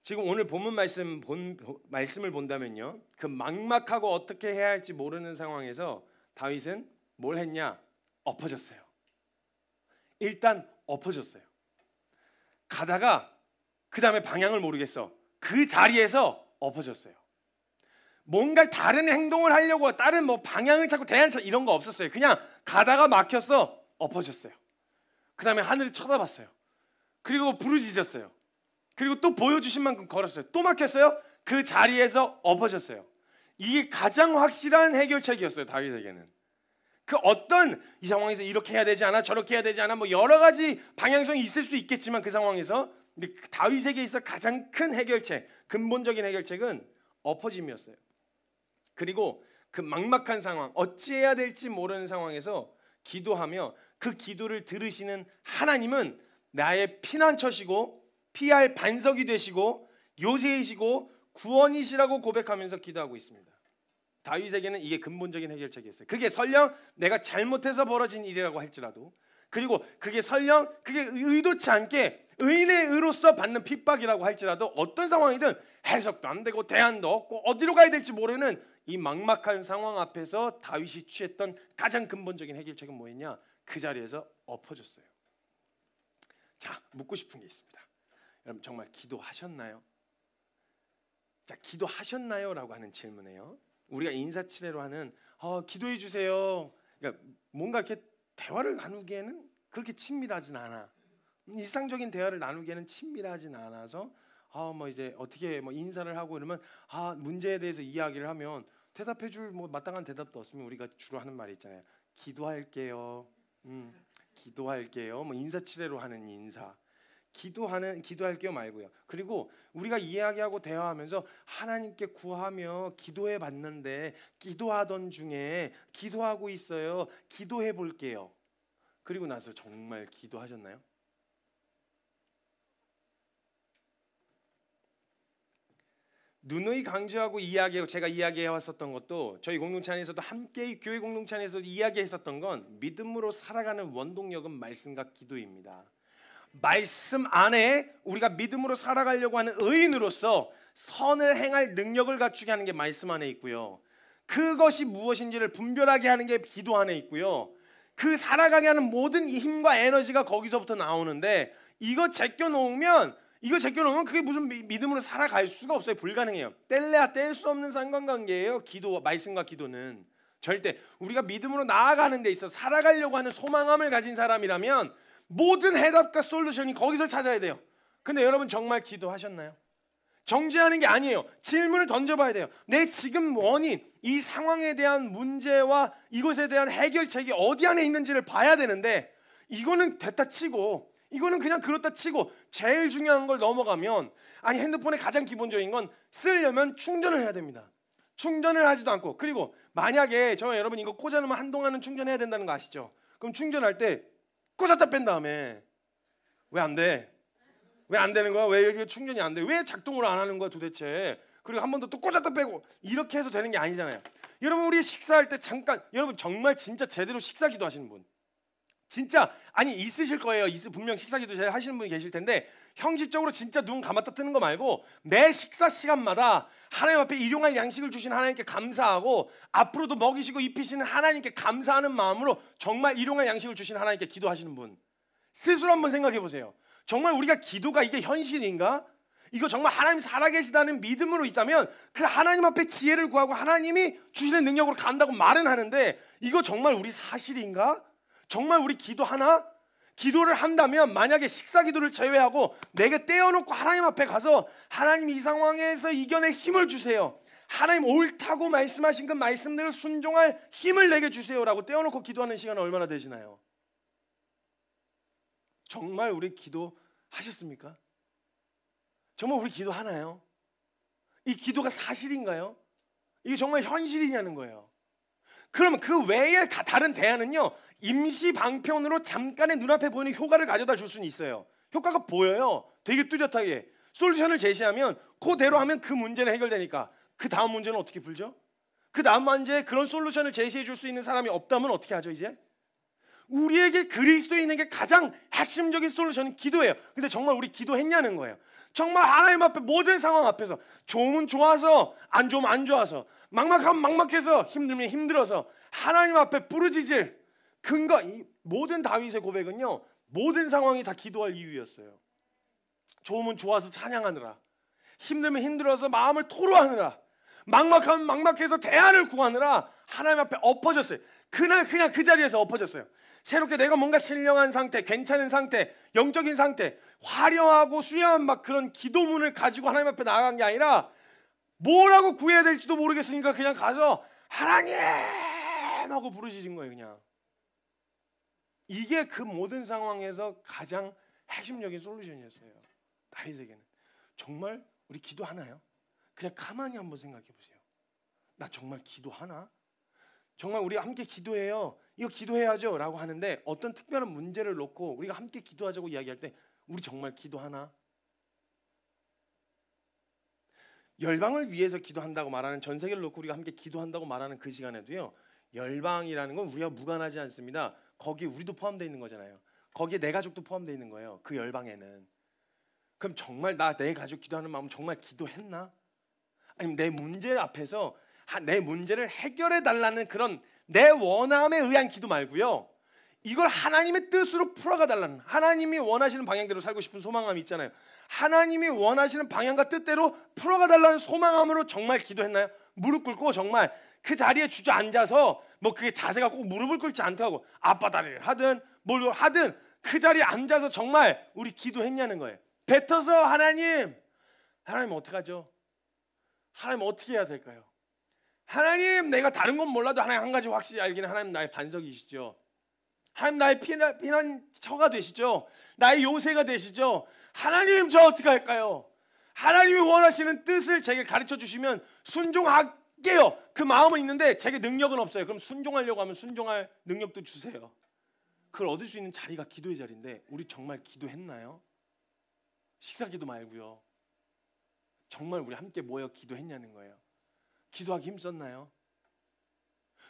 지금 오늘 본문 말씀 본, 말씀을 본다면요. 그 막막하고 어떻게 해야 할지 모르는 상황에서 다윗은 뭘 했냐? 엎어졌어요. 일단 엎어졌어요. 가다가 그다음에 방향을 모르겠어. 그 자리에서 엎어졌어요. 뭔가 다른 행동을 하려고 다른 뭐 방향을 찾고 대안차 이런 거 없었어요. 그냥 가다가 막혔어. 엎어졌어요. 그 다음에 하늘을 쳐다봤어요. 그리고 부르짖었어요. 그리고 또 보여주신 만큼 걸었어요. 또 막혔어요. 그 자리에서 엎어졌어요. 이게 가장 확실한 해결책이었어요. 다윗에게는. 그 어떤 이 상황에서 이렇게 해야 되지 않아 저렇게 해야 되지 않아 뭐 여러 가지 방향성이 있을 수 있겠지만 그 상황에서 근데 다윗에게 있어 가장 큰 해결책 근본적인 해결책은 엎어짐이었어요. 그리고 그 막막한 상황 어찌해야 될지 모르는 상황에서 기도하며 그 기도를 들으시는 하나님은 나의 피난처시고 피할 반석이 되시고 요새이시고 구원이시라고 고백하면서 기도하고 있습니다. 다윗에게는 이게 근본적인 해결책이었어요. 그게 설령 내가 잘못해서 벌어진 일이라고 할지라도 그리고 그게 설령 그게 의도치 않게 의뢰의로서 받는 핍박이라고 할지라도 어떤 상황이든 해석도 안 되고 대안도 없고 어디로 가야 될지 모르는 이 막막한 상황 앞에서 다윗이 취했던 가장 근본적인 해결책은 뭐였냐? 그 자리에서 엎어졌어요. 자, 묻고 싶은 게 있습니다. 여러분 정말 기도하셨나요? 자, 기도하셨나요라고 하는 질문에요. 우리가 인사치레로 하는 어, 기도해 주세요. 그러니까 뭔가 이렇게 대화를 나누기에는 그렇게 친밀하진 않아. 일상적인 대화를 나누기에는 친밀하진 않아서 아뭐 이제 어떻게 뭐 인사를 하고 이러면 아 문제에 대해서 이야기를 하면 대답해 줄뭐 마땅한 대답도 없으면 우리가 주로 하는 말이 있잖아요. 기도할게요. 음, 기도할게요. 뭐 인사치레로 하는 인사. 기도하는 기도할게요 말고요. 그리고 우리가 이야기하고 대화하면서 하나님께 구하며 기도해 봤는데 기도하던 중에 기도하고 있어요. 기도해 볼게요. 그리고 나서 정말 기도하셨나요? 누누이 강조하고 이야기하고 제가 이야기해 왔었던 것도 저희 공동체 안에서도 함께 교회 공동체 안에서도 이야기했었던 건 믿음으로 살아가는 원동력은 말씀과 기도입니다. 말씀 안에 우리가 믿음으로 살아가려고 하는 의인으로서 선을 행할 능력을 갖추게 하는 게 말씀 안에 있고요. 그것이 무엇인지를 분별하게 하는 게 기도 안에 있고요. 그 살아가게 하는 모든 힘과 에너지가 거기서부터 나오는데 이거 제껴 놓으면 이거 제껴놓으면 그게 무슨 믿음으로 살아갈 수가 없어요. 불가능해요. 뗄래야 뗄 수 없는 상관관계예요. 기도, 말씀과 기도는 절대 우리가 믿음으로 나아가는 데 있어 살아가려고 하는 소망함을 가진 사람이라면 모든 해답과 솔루션이 거기서 찾아야 돼요. 근데 여러분 정말 기도하셨나요? 정죄하는 게 아니에요. 질문을 던져봐야 돼요. 내 지금 원인, 이 상황에 대한 문제와 이것에 대한 해결책이 어디 안에 있는지를 봐야 되는데 이거는 됐다 치고 이거는 그냥 그렇다 치고 제일 중요한 걸 넘어가면 아니 핸드폰의 가장 기본적인 건 쓰려면 충전을 해야 됩니다. 충전을 하지도 않고 그리고 만약에 저 여러분 이거 꽂아놓으면 한동안은 충전해야 된다는 거 아시죠? 그럼 충전할 때 꽂았다 뺀 다음에 왜 안 돼? 왜 안 되는 거야? 왜 이렇게 충전이 안 돼? 왜 작동을 안 하는 거야 도대체? 그리고 한 번 더 또 꽂았다 빼고 이렇게 해서 되는 게 아니잖아요. 여러분 우리 식사할 때 잠깐 여러분 정말 진짜 제대로 식사기도 하시는 분 진짜 아니 있으실 거예요. 있으 분명 식사기도 잘 하시는 분이 계실 텐데 형식적으로 진짜 눈 감았다 뜨는 거 말고 매 식사 시간마다 하나님 앞에 일용할 양식을 주신 하나님께 감사하고 앞으로도 먹이시고 입히시는 하나님께 감사하는 마음으로 정말 일용할 양식을 주신 하나님께 기도하시는 분 스스로 한번 생각해 보세요. 정말 우리가 기도가 이게 현실인가? 이거 정말 하나님 살아계시다는 믿음으로 있다면 그 하나님 앞에 지혜를 구하고 하나님이 주시는 능력으로 간다고 말은 하는데 이거 정말 우리 사실인가? 정말 우리 기도하나? 기도를 한다면 만약에 식사 기도를 제외하고 내게 떼어놓고 하나님 앞에 가서 하나님 이 상황에서 이겨낼 힘을 주세요. 하나님 옳다고 말씀하신 그말씀대로 순종할 힘을 내게 주세요라고 떼어놓고 기도하는 시간은 얼마나 되시나요? 정말 우리 기도하셨습니까? 정말 우리 기도하나요? 이 기도가 사실인가요? 이게 정말 현실이냐는 거예요. 그러면 그 외에 다른 대안은요 임시 방편으로 잠깐의 눈앞에 보이는 효과를 가져다 줄 수는 있어요. 효과가 보여요. 되게 뚜렷하게 솔루션을 제시하면 그대로 하면 그 문제는 해결되니까 그 다음 문제는 어떻게 풀죠? 그 다음 문제에 그런 솔루션을 제시해 줄 수 있는 사람이 없다면 어떻게 하죠 이제? 우리에게 그리스도인에게 가장 핵심적인 솔루션은 기도예요. 근데 정말 우리 기도했냐는 거예요. 정말 하나님 앞에 모든 상황 앞에서 좋은 좋아서 안 좋으면 안 좋아서 막막하면 막막해서 힘들면 힘들어서 하나님 앞에 부르짖을 근거 이 모든 다윗의 고백은요. 모든 상황이 다 기도할 이유였어요. 좋으면 좋아서 찬양하느라 힘들면 힘들어서 마음을 토로하느라 막막하면 막막해서 대안을 구하느라 하나님 앞에 엎어졌어요. 그날 그냥 그 자리에서 엎어졌어요. 새롭게 내가 뭔가 신령한 상태, 괜찮은 상태, 영적인 상태, 화려하고 수려한 막 그런 기도문을 가지고 하나님 앞에 나아간 게 아니라 뭐라고 구해야 될지도 모르겠으니까 그냥 가서 하나님 하고 부르짖은 거예요, 그냥. 이게 그 모든 상황에서 가장 핵심적인 솔루션이었어요. 다윗에게는 정말 우리 기도하나요? 그냥 가만히 한번 생각해 보세요. 나 정말 기도하나? 정말 우리 함께 기도해요. 이거 기도해야죠라고 하는데 어떤 특별한 문제를 놓고 우리가 함께 기도하자고 이야기할 때 우리 정말 기도하나? 열방을 위해서 기도한다고 말하는 전 세계를 놓고 우리가 함께 기도한다고 말하는 그 시간에도요. 열방이라는 건 우리가 무관하지 않습니다. 거기에 우리도 포함되어 있는 거잖아요. 거기에 내 가족도 포함되어 있는 거예요. 그 열방에는. 그럼 정말 나 내 가족 기도하는 마음 정말 기도했나? 아니면 내 문제 앞에서 내 문제를 해결해 달라는 그런 내 원함에 의한 기도 말고요. 이걸 하나님의 뜻으로 풀어가 달라는 하나님이 원하시는 방향대로 살고 싶은 소망함이 있잖아요. 하나님이 원하시는 방향과 뜻대로 풀어가 달라는 소망함으로 정말 기도했나요? 무릎 꿇고 정말 그 자리에 주저앉아서 뭐 그게 자세가 꼭 무릎을 꿇지 않다고 아빠 다리를 하든 뭘 하든 그 자리에 앉아서 정말 우리 기도했냐는 거예요. 뱉어서 하나님 하나님 어떡하죠? 하나님 어떻게 해야 될까요? 하나님 내가 다른 건 몰라도 하나님 한 가지 확실히 알기는 하나님 나의 반석이시죠. 하나님 나의 피난, 피난처가 되시죠. 나의 요새가 되시죠. 하나님 저 어떻게 할까요? 하나님이 원하시는 뜻을 제게 가르쳐 주시면 순종할게요. 그 마음은 있는데 제게 능력은 없어요. 그럼 순종하려고 하면 순종할 능력도 주세요. 그걸 얻을 수 있는 자리가 기도의 자리인데 우리 정말 기도했나요? 식사 기도 말고요. 정말 우리 함께 모여 기도했냐는 거예요. 기도하기 힘썼나요?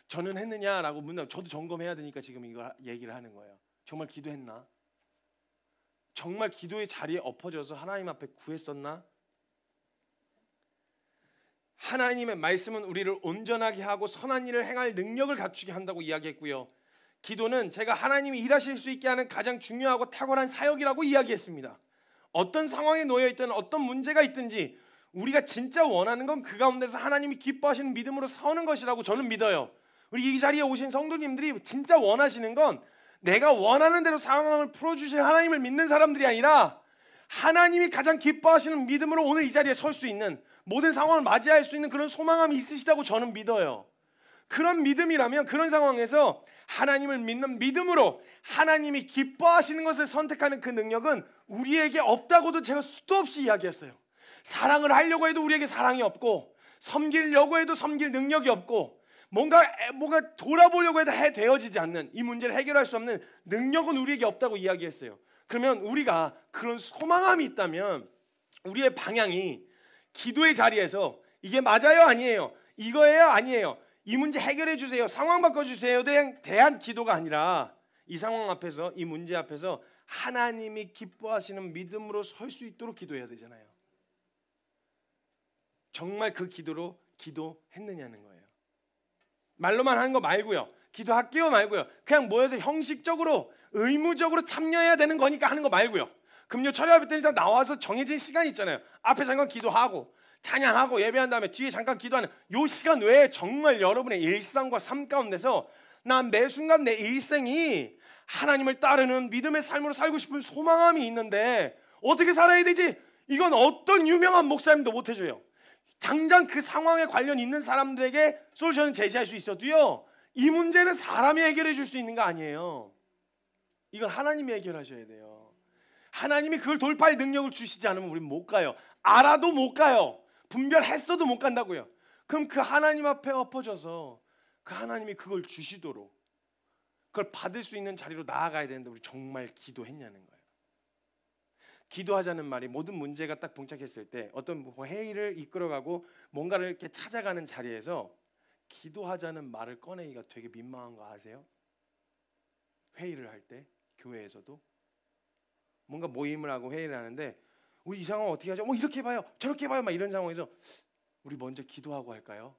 저는 했느냐라고 묻는 저도 점검해야 되니까 지금 이걸 얘기를 하는 거예요. 정말 기도했나? 정말 기도의 자리에 엎어져서 하나님 앞에 구했었나? 하나님의 말씀은 우리를 온전하게 하고 선한 일을 행할 능력을 갖추게 한다고 이야기했고요. 기도는 제가 하나님이 일하실 수 있게 하는 가장 중요하고 탁월한 사역이라고 이야기했습니다. 어떤 상황에 놓여 있든 어떤 문제가 있든지 우리가 진짜 원하는 건 그 가운데서 하나님이 기뻐하시는 믿음으로 서는 것이라고 저는 믿어요. 우리 이 자리에 오신 성도님들이 진짜 원하시는 건 내가 원하는 대로 상황을 풀어주실 하나님을 믿는 사람들이 아니라 하나님이 가장 기뻐하시는 믿음으로 오늘 이 자리에 설 수 있는 모든 상황을 맞이할 수 있는 그런 소망함이 있으시다고 저는 믿어요. 그런 믿음이라면 그런 상황에서 하나님을 믿는 믿음으로 하나님이 기뻐하시는 것을 선택하는 그 능력은 우리에게 없다고도 제가 수도 없이 이야기했어요. 사랑을 하려고 해도 우리에게 사랑이 없고 섬기려고 해도 섬길 능력이 없고 뭔가 뭔가 돌아보려고 해도 해 되어지지 않는 이 문제를 해결할 수 없는 능력은 우리에게 없다고 이야기했어요. 그러면 우리가 그런 소망함이 있다면 우리의 방향이 기도의 자리에서 이게 맞아요 아니에요 이거예요 아니에요 이 문제 해결해 주세요 상황 바꿔 주세요 대한, 기도가 아니라 이 상황 앞에서 이 문제 앞에서 하나님이 기뻐하시는 믿음으로 설 수 있도록 기도해야 되잖아요. 정말 그 기도로 기도했느냐는 거예요. 말로만 하는 거 말고요. 기도할게요 말고요. 그냥 모여서 형식적으로 의무적으로 참여해야 되는 거니까 하는 거 말고요. 금요 철야 예배 때 일단 나와서 정해진 시간이 있잖아요. 앞에 잠깐 기도하고 찬양하고 예배한 다음에 뒤에 잠깐 기도하는 요 시간 외에 정말 여러분의 일상과 삶 가운데서 난 매 순간 내 일생이 하나님을 따르는 믿음의 삶으로 살고 싶은 소망함이 있는데 어떻게 살아야 되지? 이건 어떤 유명한 목사님도 못 해줘요. 당장 그 상황에 관련 있는 사람들에게 솔루션을 제시할 수 있어도요. 이 문제는 사람이 해결해 줄 수 있는 거 아니에요. 이건 하나님이 해결하셔야 돼요. 하나님이 그걸 돌파할 능력을 주시지 않으면 우린 못 가요. 알아도 못 가요. 분별했어도 못 간다고요. 그럼 그 하나님 앞에 엎어져서 그 하나님이 그걸 주시도록 그걸 받을 수 있는 자리로 나아가야 되는데 우리 정말 기도했냐는 거예요. 기도하자는 말이 모든 문제가 딱 봉착했을 때 어떤 뭐 회의를 이끌어가고 뭔가를 이렇게 찾아가는 자리에서 기도하자는 말을 꺼내기가 되게 민망한 거 아세요? 회의를 할 때 교회에서도 뭔가 모임을 하고 회의를 하는데 우리 이 상황 어떻게 하죠? 뭐 이렇게 봐요, 저렇게 봐요, 막 이런 상황에서 우리 먼저 기도하고 할까요?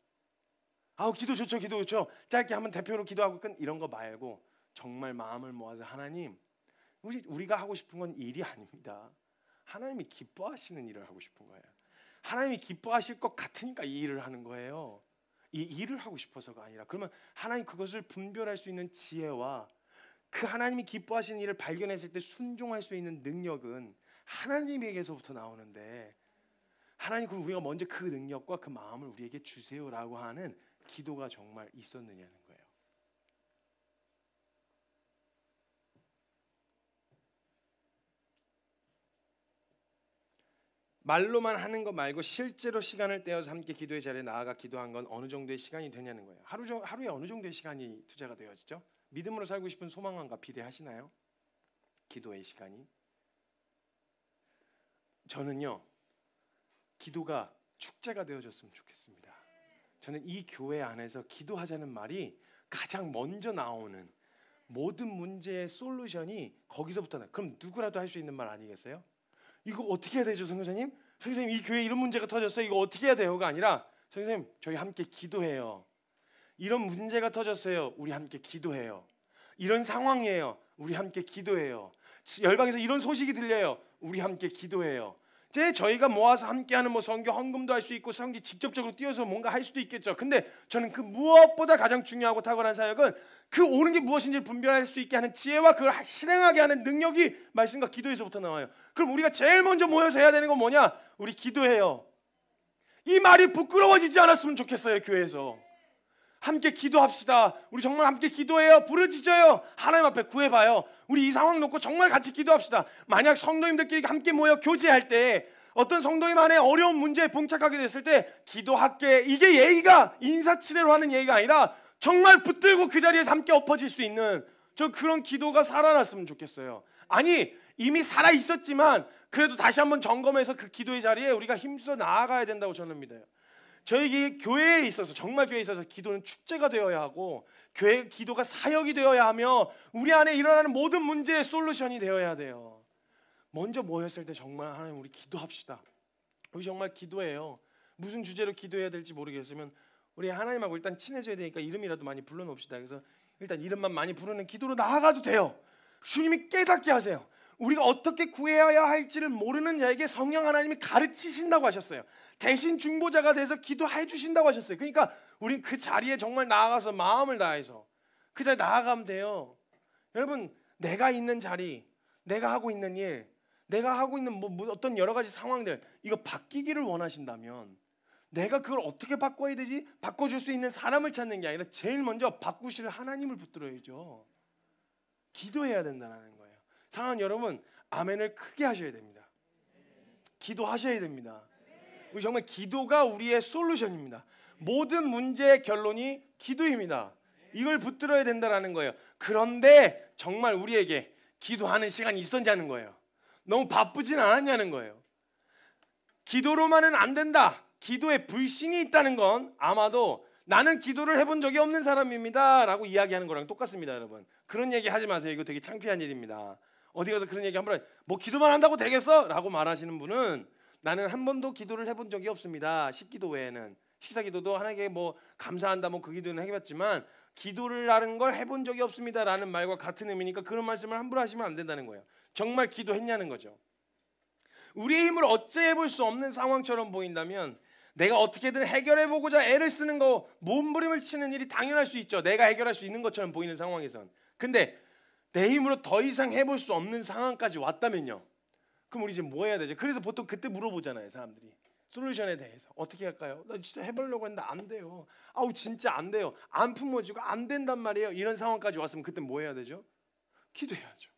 아우 기도 좋죠, 기도 좋죠. 짧게 하면 대표로 기도하고 끝 이런 거 말고 정말 마음을 모아서 하나님 우리 우리가 하고 싶은 건 일이 아닙니다. 하나님이 기뻐하시는 일을 하고 싶은 거예요. 하나님이 기뻐하실 것 같으니까 이 일을 하는 거예요. 이 일을 하고 싶어서가 아니라 그러면 하나님 그것을 분별할 수 있는 지혜와 그 하나님이 기뻐하시는 일을 발견했을 때 순종할 수 있는 능력은 하나님에게서부터 나오는데 하나님 그럼 우리가 먼저 그 능력과 그 마음을 우리에게 주세요라고 하는 기도가 정말 있었느냐는 말로만 하는 거 말고 실제로 시간을 떼어서 함께 기도의 자리에 나아가 기도한 건 어느 정도의 시간이 되냐는 거예요. 하루 종, 하루에 어느 정도의 시간이 투자가 되어지죠? 믿음으로 살고 싶은 소망함과 비례하시나요? 기도의 시간이 저는요 기도가 축제가 되어졌으면 좋겠습니다. 저는 이 교회 안에서 기도하자는 말이 가장 먼저 나오는 모든 문제의 솔루션이 거기서부터 나. 그럼 누구라도 할 수 있는 말 아니겠어요? 이거 어떻게 해야 되죠, 선교사님? 선교사님 이 교회 이런 문제가 터졌어요. 이거 어떻게 해야 돼요?가 아니라 선교사님 저희 함께 기도해요. 이런 문제가 터졌어요. 우리 함께 기도해요. 이런 상황이에요. 우리 함께 기도해요. 열방에서 이런 소식이 들려요. 우리 함께 기도해요. 이제 저희가 모아서 함께하는 뭐 선교 헌금도 할 수 있고 성기 직접적으로 뛰어서 뭔가 할 수도 있겠죠. 근데 저는 그 무엇보다 가장 중요하고 탁월한 사역은 그 오는 게 무엇인지를 분별할 수 있게 하는 지혜와 그걸 실행하게 하는 능력이 말씀과 기도에서부터 나와요. 그럼 우리가 제일 먼저 모여서 해야 되는 건 뭐냐? 우리 기도해요. 이 말이 부끄러워지지 않았으면 좋겠어요, 교회에서. 함께 기도합시다. 우리 정말 함께 기도해요. 부르짖어요. 하나님 앞에 구해봐요. 우리 이 상황 놓고 정말 같이 기도합시다. 만약 성도님들끼리 함께 모여 교제할 때 어떤 성도님 안에 어려운 문제에 봉착하게 됐을 때 기도할게. 이게 예의가 인사치레로 하는 예의가 아니라 정말 붙들고 그 자리에서 함께 엎어질 수 있는 저 그런 기도가 살아났으면 좋겠어요. 아니 이미 살아 있었지만 그래도 다시 한번 점검해서 그 기도의 자리에 우리가 힘써 나아가야 된다고 저는 믿어요. 저희 교회에 있어서 정말 교회에 있어서 기도는 축제가 되어야 하고 교회 기도가 사역이 되어야 하며 우리 안에 일어나는 모든 문제의 솔루션이 되어야 돼요. 먼저 모였을 때 정말 하나님 우리 기도합시다. 우리 정말 기도해요. 무슨 주제로 기도해야 될지 모르겠으면 우리 하나님하고 일단 친해져야 되니까 이름이라도 많이 불러놓읍시다. 그래서 일단 이름만 많이 부르는 기도로 나아가도 돼요. 주님이 깨닫게 하세요. 우리가 어떻게 구해야 할지를 모르는 자에게 성령 하나님이 가르치신다고 하셨어요. 대신 중보자가 돼서 기도해 주신다고 하셨어요. 그러니까 우린 그 자리에 정말 나아가서 마음을 다해서 그 자리에 나아가면 돼요. 여러분, 내가 있는 자리, 내가 하고 있는 일, 내가 하고 있는 뭐, 뭐 어떤 여러 가지 상황들 이거 바뀌기를 원하신다면 내가 그걸 어떻게 바꿔야 되지? 바꿔줄 수 있는 사람을 찾는 게 아니라 제일 먼저 바꾸실 하나님을 붙들어야죠. 기도해야 된다는 거예요. 사랑하는 여러분, 아멘을 크게 하셔야 됩니다. 기도하셔야 됩니다. 우리 정말 기도가 우리의 솔루션입니다. 모든 문제의 결론이 기도입니다. 이걸 붙들어야 된다는 거예요. 그런데 정말 우리에게 기도하는 시간이 있었냐는 거예요. 너무 바쁘진 않았냐는 거예요. 기도로만은 안 된다. 기도에 불신이 있다는 건 아마도 나는 기도를 해본 적이 없는 사람입니다라고 이야기하는 거랑 똑같습니다, 여러분. 그런 얘기 하지 마세요. 이거 되게 창피한 일입니다. 어디 가서 그런 얘기 한번 뭐 기도만 한다고 되겠어라고 말하시는 분은 나는 한 번도 기도를 해본 적이 없습니다. 식기도 외에는 식사 기도도 하나님께 뭐 감사한다 뭐 그 기도는 해봤지만 기도를 하는 걸 해본 적이 없습니다라는 말과 같은 의미니까 그런 말씀을 함부로 하시면 안 된다는 거예요. 정말 기도했냐는 거죠. 우리의 힘을 어찌 해볼 수 없는 상황처럼 보인다면 내가 어떻게든 해결해 보고자 애를 쓰는 거 몸부림을 치는 일이 당연할 수 있죠. 내가 해결할 수 있는 것처럼 보이는 상황에선. 근데 내 힘으로 더 이상 해볼 수 없는 상황까지 왔다면요. 그럼 우리 이제 뭐 해야 되죠? 그래서 보통 그때 물어보잖아요, 사람들이. 솔루션에 대해서 어떻게 할까요? 나 진짜 해보려고 했는데 안 돼요. 아우 진짜 안 돼요. 안 품어지고 안 된단 말이에요. 이런 상황까지 왔으면 그때 뭐 해야 되죠? 기도해야죠.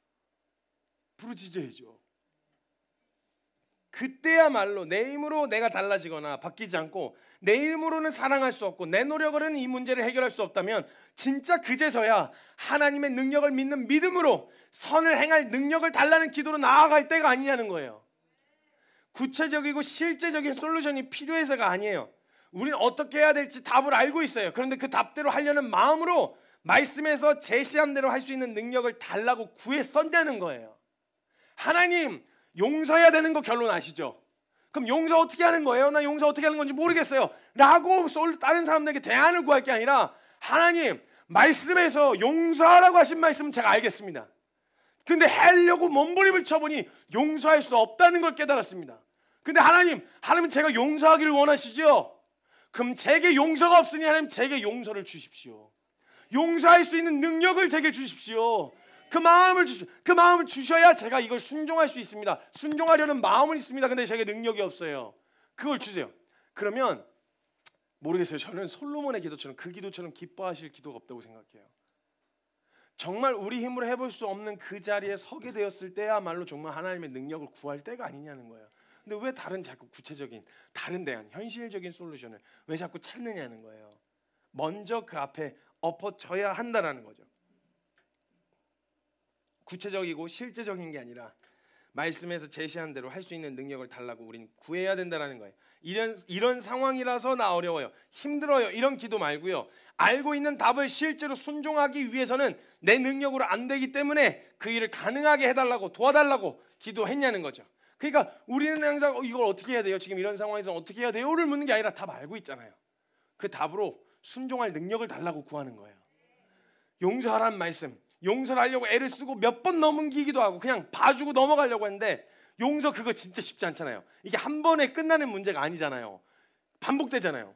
부르짖어야죠. 그때야말로 내 힘으로 내가 달라지거나 바뀌지 않고 내 힘으로는 사랑할 수 없고 내 노력으로는 이 문제를 해결할 수 없다면 진짜 그제서야 하나님의 능력을 믿는 믿음으로 선을 행할 능력을 달라는 기도로 나아갈 때가 아니냐는 거예요. 구체적이고 실제적인 솔루션이 필요해서가 아니에요. 우리는 어떻게 해야 될지 답을 알고 있어요. 그런데 그 답대로 하려는 마음으로 말씀에서 제시한 대로 할 수 있는 능력을 달라고 구해 선다는 거예요. 하나님, 용서해야 되는 거 결론 아시죠? 그럼 용서 어떻게 하는 거예요? 나 용서 어떻게 하는 건지 모르겠어요. 라고 다른 사람들에게 대안을 구할 게 아니라 하나님 말씀에서 용서하라고 하신 말씀은 제가 알겠습니다. 근데 하려고 몸부림을 쳐보니 용서할 수 없다는 걸 깨달았습니다. 근데 하나님, 하나님 제가 용서하기를 원하시죠? 그럼 제게 용서가 없으니 하나님 제게 용서를 주십시오. 용서할 수 있는 능력을 제게 주십시오. 그 마음을 주시, 그 마음을 주셔야 제가 이걸 순종할 수 있습니다. 순종하려는 마음은 있습니다. 근데 제게 능력이 없어요. 그걸 주세요. 그러면 모르겠어요. 저는 솔로몬의 기도처럼 그 기도처럼 기뻐하실 기도가 없다고 생각해요. 정말 우리 힘으로 해볼 수 없는 그 자리에 서게 되었을 때야말로 정말 하나님의 능력을 구할 때가 아니냐는 거예요. 근데 왜 다른 자꾸 구체적인 다른 대안, 현실적인 솔루션을 왜 자꾸 찾느냐는 거예요. 먼저 그 앞에 엎어져야 한다라는 거죠. 구체적이고 실제적인 게 아니라 말씀에서 제시한 대로 할 수 있는 능력을 달라고 우린 구해야 된다라는 거예요. 이런 이런 상황이라서 나 어려워요. 힘들어요. 이런 기도 말고요. 알고 있는 답을 실제로 순종하기 위해서는 내 능력으로 안 되기 때문에 그 일을 가능하게 해 달라고 도와달라고 기도했냐는 거죠. 그러니까 우리는 항상 어, 이걸 어떻게 해야 돼요? 지금 이런 상황에서 어떻게 해야 돼요?를 묻는 게 아니라 답 알고 있잖아요. 그 답으로 순종할 능력을 달라고 구하는 거예요. 용서하라는 말씀, 용서하려고 를 애를 쓰고 몇 번 넘기기도 하고 그냥 봐주고 넘어가려고 했는데 용서 그거 진짜 쉽지 않잖아요. 이게 한 번에 끝나는 문제가 아니잖아요. 반복되잖아요.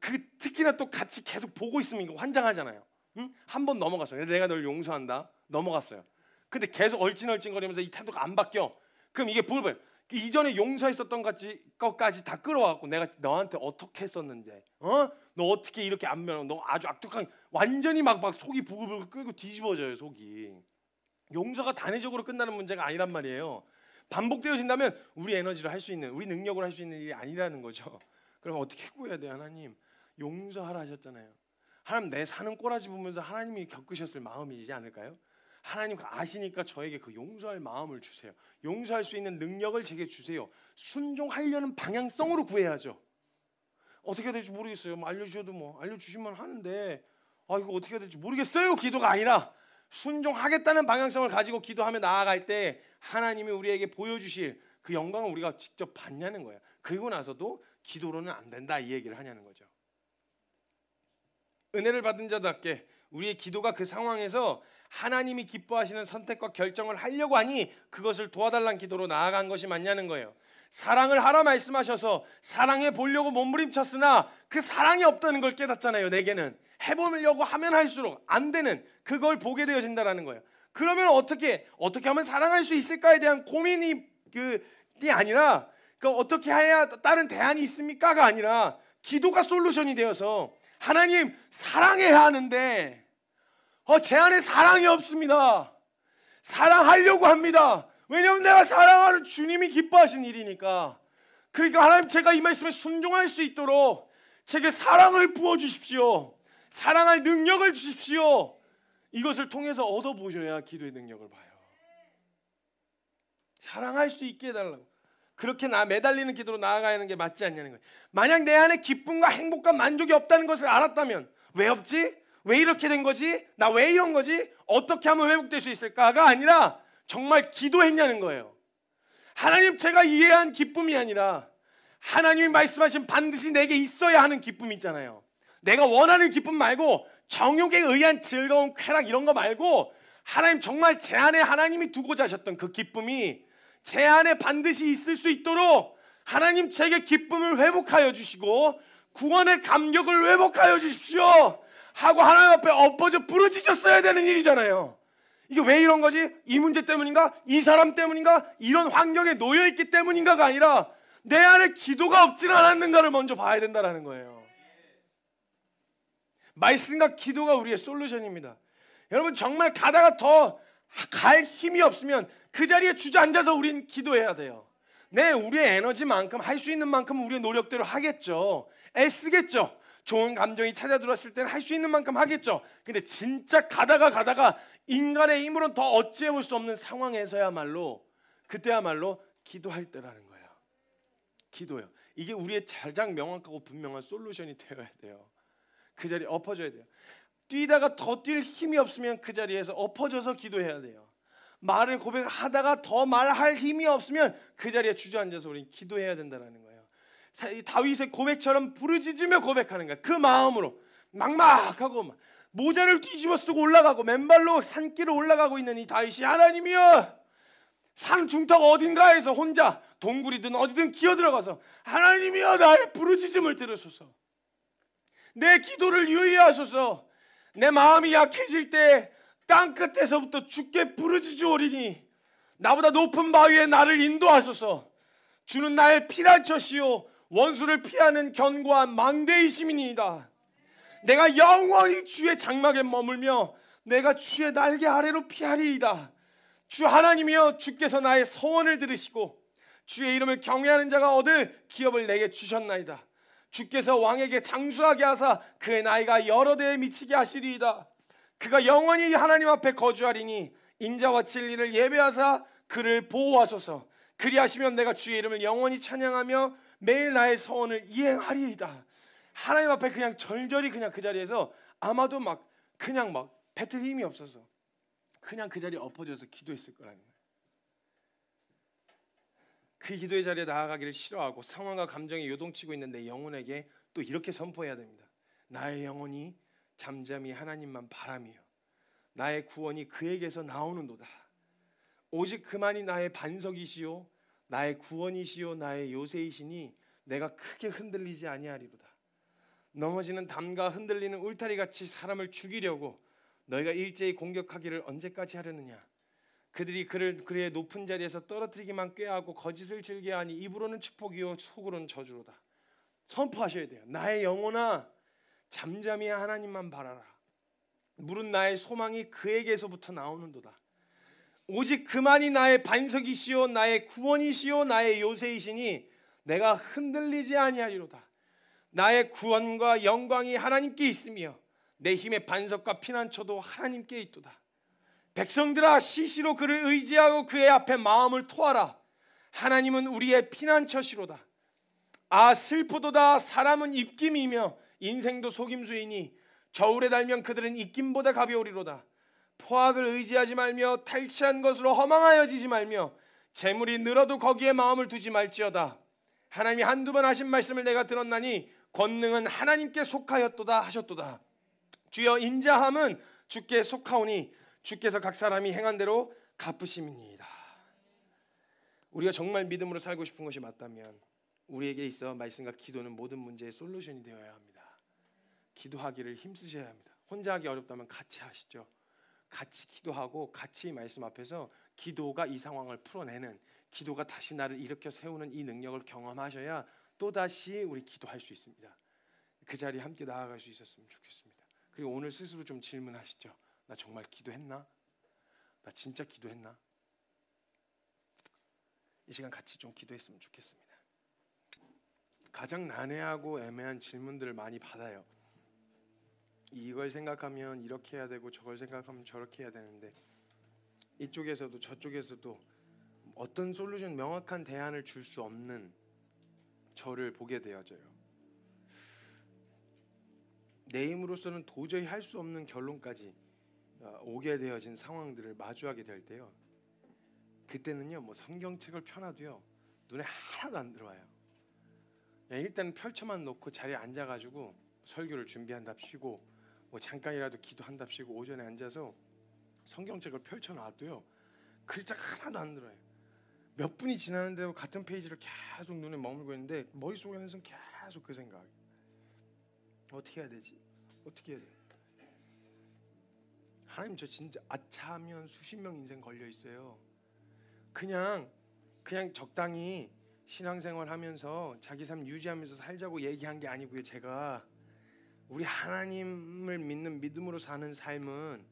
그 특히나 또 같이 계속 보고 있으면 이거 환장하잖아요. 응? 한번 넘어갔어요. 내가 널 용서한다. 넘어갔어요. 근데 계속 얼찐얼찐거리면서 이 태도가 안 바뀌어. 그럼 이게 불불 이전에 용서했었던 같이 것까지 다 끌어와갖고 내가 너한테 어떻게 했었는데, 어? 너 어떻게 이렇게 안 면하고 너 아주 악독한 완전히 막막 속이 부글부글 끓고 뒤집어져요 속이. 용서가 단회적으로 끝나는 문제가 아니란 말이에요. 반복되어진다면 우리 에너지로 할 수 있는 우리 능력으로 할 수 있는 일이 아니라는 거죠. 그럼 어떻게 구해야 돼 하나님? 용서하라 하셨잖아요. 하나님 내 사는 꼬라지 보면서 하나님이 겪으셨을 마음이지 않을까요? 하나님 아시니까 저에게 그 용서할 마음을 주세요. 용서할 수 있는 능력을 제게 주세요. 순종하려는 방향성으로 구해야죠. 어떻게 될지 모르겠어요. 뭐 알려주셔도 뭐 알려주시면 하는데 아 이거 어떻게 해야 될지 모르겠어요 기도가 아니라 순종하겠다는 방향성을 가지고 기도하며 나아갈 때 하나님이 우리에게 보여주실 그 영광을 우리가 직접 받냐는 거예요 그리고 나서도 기도로는 안 된다 이 얘기를 하냐는 거죠. 은혜를 받은 자답게 우리의 기도가 그 상황에서 하나님이 기뻐하시는 선택과 결정을 하려고 하니 그것을 도와달란 기도로 나아간 것이 맞냐는 거예요. 사랑을 하라 말씀하셔서 사랑해 보려고 몸부림쳤으나 그 사랑이 없다는 걸 깨닫잖아요. 내게는 해보려고 하면 할수록 안 되는 그걸 보게 되어진다라는 거예요. 그러면 어떻게 어떻게 하면 사랑할 수 있을까에 대한 고민이 그게 아니라 그 어떻게 해야 다른 대안이 있습니까가 아니라 기도가 솔루션이 되어서 하나님 사랑해야 하는데 어, 제 안에 사랑이 없습니다. 사랑하려고 합니다. 왜냐하면 내가 사랑하는 주님이 기뻐하신 일이니까. 그러니까 하나님 제가 이 말씀에 순종할 수 있도록 제게 사랑을 부어 주십시오. 사랑할 능력을 주십시오. 이것을 통해서 얻어보셔야 기도의 능력을 봐요. 사랑할 수 있게 해달라고. 그렇게 나 매달리는 기도로 나아가는 게 맞지 않냐는 거예요. 만약 내 안에 기쁨과 행복과 만족이 없다는 것을 알았다면 왜 없지? 왜 이렇게 된 거지? 나 왜 이런 거지? 어떻게 하면 회복될 수 있을까가 아니라 정말 기도했냐는 거예요. 하나님 제가 이해한 기쁨이 아니라 하나님이 말씀하신 반드시 내게 있어야 하는 기쁨이 있잖아요. 내가 원하는 기쁨 말고 정욕에 의한 즐거운 쾌락 이런 거 말고 하나님 정말 제 안에 하나님이 두고자 하셨던 그 기쁨이 제 안에 반드시 있을 수 있도록 하나님 제게 기쁨을 회복하여 주시고 구원의 감격을 회복하여 주십시오 하고 하나님 앞에 엎어져 부르짖었어야 되는 일이잖아요. 이게 왜 이런 거지? 이 문제 때문인가? 이 사람 때문인가? 이런 환경에 놓여 있기 때문인가가 아니라 내 안에 기도가 없진 않았는가를 먼저 봐야 된다는 거예요. 말씀과 기도가 우리의 솔루션입니다. 여러분 정말 가다가 더 갈 힘이 없으면 그 자리에 주저앉아서 우린 기도해야 돼요. 네, 우리의 에너지만큼 할 수 있는 만큼 우리의 노력대로 하겠죠. 애쓰겠죠. 좋은 감정이 찾아들었을 때는 할 수 있는 만큼 하겠죠. 근데 진짜 가다가 가다가 인간의 힘으로는 더 어찌해 볼 수 없는 상황에서야말로 그때야말로 기도할 때라는 거예요. 기도요. 이게 우리의 가장 명확하고 분명한 솔루션이 되어야 돼요. 그 자리에 엎어져야 돼요. 뛰다가 더 뛸 힘이 없으면 그 자리에서 엎어져서 기도해야 돼요. 말을 고백하다가 더 말할 힘이 없으면 그 자리에 주저앉아서 우리는 기도해야 된다라는 거예요. 다윗의 고백처럼 부르짖으며 고백하는 거야. 그 마음으로 막막하고 모자를 뒤집어 쓰고 올라가고 맨발로 산길을 올라가고 있는 이 다윗이 하나님이여 산 중턱 어딘가에서 혼자 동굴이든 어디든 기어 들어가서 하나님이여 나의 부르짖음을 들으소서. 내 기도를 유의하소서. 내 마음이 약해질 때 땅 끝에서부터 죽게 부르짖으오리니 나보다 높은 바위에 나를 인도하소서. 주는 나의 피난처시요 원수를 피하는 견고한 망대이심이니이다. 내가 영원히 주의 장막에 머물며 내가 주의 날개 아래로 피하리이다. 주 하나님이여 주께서 나의 서원을 들으시고 주의 이름을 경외하는 자가 얻을 기업을 내게 주셨나이다. 주께서 왕에게 장수하게 하사 그의 나이가 여러 대에 미치게 하시리이다. 그가 영원히 하나님 앞에 거주하리니 인자와 진리를 예배하사 그를 보호하소서. 그리하시면 내가 주의 이름을 영원히 찬양하며 매일 나의 서원을 이행하리이다. 하나님 앞에 그냥 절절히 그냥 그 자리에서 아마도 막 그냥 막 배틀 힘이 없어서 그냥 그 자리에 엎어져서 기도했을 거라니. 그 기도의 자리에 나아가기를 싫어하고 상황과 감정이 요동치고 있는 내 영혼에게 또 이렇게 선포해야 됩니다. 나의 영혼이 잠잠히 하나님만 바람이요. 나의 구원이 그에게서 나오는도다. 오직 그만이 나의 반석이시요, 나의 구원이시요, 나의 요새이시니 내가 크게 흔들리지 아니하리로다. 넘어지는 담과 흔들리는 울타리 같이 사람을 죽이려고 너희가 일제히 공격하기를 언제까지 하려느냐? 그들이 그를 그의 높은 자리에서 떨어뜨리기만 꾀하고 거짓을 즐겨하니 입으로는 축복이요 속으로는 저주로다. 선포하셔야 돼요. 나의 영혼아 잠잠히 하나님만 바라라. 물은 나의 소망이 그에게서부터 나오는도다. 오직 그만이 나의 반석이시요 나의 구원이시요 나의 요새이시니 내가 흔들리지 아니하리로다. 나의 구원과 영광이 하나님께 있으며 내 힘의 반석과 피난처도 하나님께 있도다. 백성들아 시시로 그를 의지하고 그의 앞에 마음을 토하라. 하나님은 우리의 피난처시로다. 아 슬프도다 사람은 입김이며 인생도 속임수이니 저울에 달면 그들은 입김보다 가벼우리로다. 포악을 의지하지 말며 탈취한 것으로 허망하여지지 말며 재물이 늘어도 거기에 마음을 두지 말지어다. 하나님이 한두 번 하신 말씀을 내가 들었나니 권능은 하나님께 속하였도다 하셨도다. 주여 인자함은 주께 속하오니 주께서 각 사람이 행한 대로 갚으심이니다 우리가 정말 믿음으로 살고 싶은 것이 맞다면 우리에게 있어 말씀과 기도는 모든 문제의 솔루션이 되어야 합니다. 기도하기를 힘쓰셔야 합니다. 혼자 하기 어렵다면 같이 하시죠. 같이 기도하고 같이 말씀 앞에서 기도가 이 상황을 풀어내는 기도가 다시 나를 일으켜 세우는 이 능력을 경험하셔야 또다시 우리 기도할 수 있습니다. 그 자리에 함께 나아갈 수 있었으면 좋겠습니다. 그리고 오늘 스스로 좀 질문하시죠. 나 정말 기도했나? 나 진짜 기도했나? 이 시간 같이 좀 기도했으면 좋겠습니다. 가장 난해하고 애매한 질문들을 많이 받아요. 이걸 생각하면 이렇게 해야 되고 저걸 생각하면 저렇게 해야 되는데 이쪽에서도 저쪽에서도 어떤 솔루션 명확한 대안을 줄 수 없는 저를 보게 되어져요. 내 힘으로서는 도저히 할 수 없는 결론까지 어, 오게 되어진 상황들을 마주하게 될 때요. 그때는요, 뭐 성경책을 펴놔도요, 눈에 하나도 안 들어와요. 예, 일단 펼쳐만 놓고 자리에 앉아가지고 설교를 준비한답시고, 뭐 잠깐이라도 기도한답시고 오전에 앉아서 성경책을 펼쳐놔도요, 글자 하나도 안 들어요. 몇 분이 지나는데도 같은 페이지를 계속 눈에 머물고 있는데 머릿속에는 계속 그 생각. 어떻게 해야 되지? 어떻게 해야 돼? 하나님 저 진짜 아차하면 수십 명 인생 걸려 있어요. 그냥 그냥 적당히 신앙생활 하면서 자기 삶 유지하면서 살자고 얘기한 게 아니고요. 제가 우리 하나님을 믿는 믿음으로 사는 삶은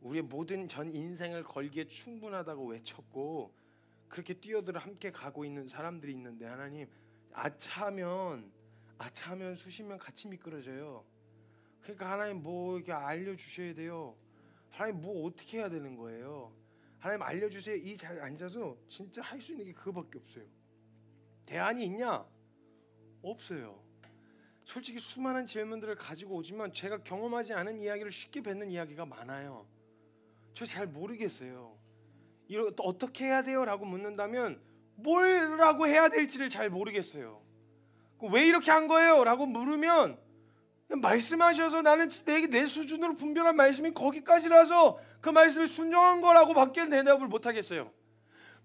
우리의 모든 전 인생을 걸기에 충분하다고 외쳤고 그렇게 뛰어들어 함께 가고 있는 사람들이 있는데 하나님 아차하면 아차하면 수십 명 같이 미끄러져요. 그러니까 하나님 뭐 이렇게 알려 주셔야 돼요. 하나님 뭐 어떻게 해야 되는 거예요? 하나님 알려주세요. 이자리 앉아서 진짜 할 수 있는 게 그거밖에 없어요. 대안이 있냐? 없어요. 솔직히 수많은 질문들을 가지고 오지만 제가 경험하지 않은 이야기를 쉽게 뱉는 이야기가 많아요. 저 잘 모르겠어요. 이러, 어떻게 해야 돼요? 라고 묻는다면 뭘라고 해야 될지를 잘 모르겠어요. 왜 이렇게 한 거예요? 라고 물으면 말씀하셔서 나는 내, 게내 수준으로 분별한 말씀이 거기까지라서 그말씀을 순종한 거라고 밖에 대답을 못하겠어요.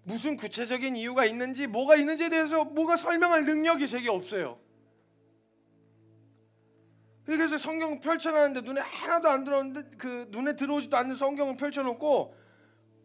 무슨 구체적인 이유가 있는지 뭐가 있는지에 대해서 뭐가 설명할 능력이 제게 없어요. 그래서 성경 펼쳐놨는데 눈에 하나도 안 들었는데 그 눈에 들어오지도 않는 성경을 펼쳐놓고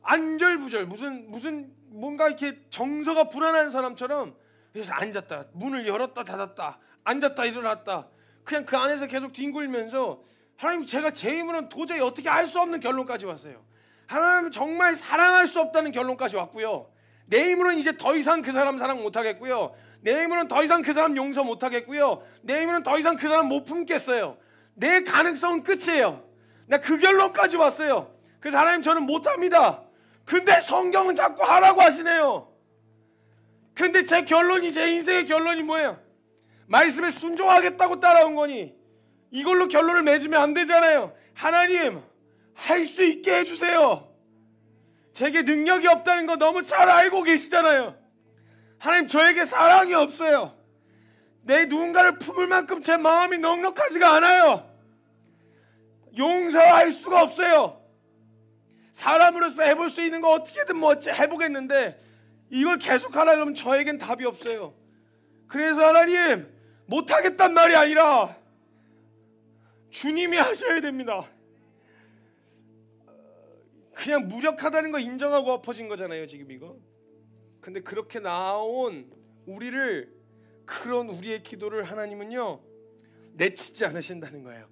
안절부절 무슨 무슨 뭔가 이렇게 정서가 불안한 사람처럼 그래서 앉았다 문을 열었다 닫았다 앉았다 일어났다 그냥 그 안에서 계속 뒹굴면서 하나님 제가 제 힘으로는 도저히 어떻게 할 수 없는 결론까지 왔어요. 하나님 정말 사랑할 수 없다는 결론까지 왔고요. 내 힘으로는 이제 더 이상 그 사람 사랑 못 하겠고요. 내 힘으로는 더 이상 그 사람 용서 못 하겠고요. 내 힘으로는 더 이상 그 사람 못 품겠어요. 내 가능성은 끝이에요. 나 그 결론까지 왔어요. 그 사람 저는 못합니다. 근데 성경은 자꾸 하라고 하시네요. 근데 제 결론이 제 인생의 결론이 뭐예요? 말씀에 순종하겠다고 따라온 거니 이걸로 결론을 맺으면 안 되잖아요. 하나님, 할 수 있게 해주세요. 제게 능력이 없다는 거 너무 잘 알고 계시잖아요. 하나님, 저에게 사랑이 없어요. 내 누군가를 품을 만큼 제 마음이 넉넉하지가 않아요. 용서할 수가 없어요. 사람으로서 해볼 수 있는 거 어떻게든 뭐 해보겠는데 이걸 계속 하라 그러면 저에겐 답이 없어요. 그래서 하나님, 못하겠단 말이 아니라 주님이 하셔야 됩니다. 그냥 무력하다는 거 인정하고 엎어진 거잖아요 지금 이거. 근데 그렇게 나온 우리를 그런 우리의 기도를 하나님은요 내치지 않으신다는 거예요.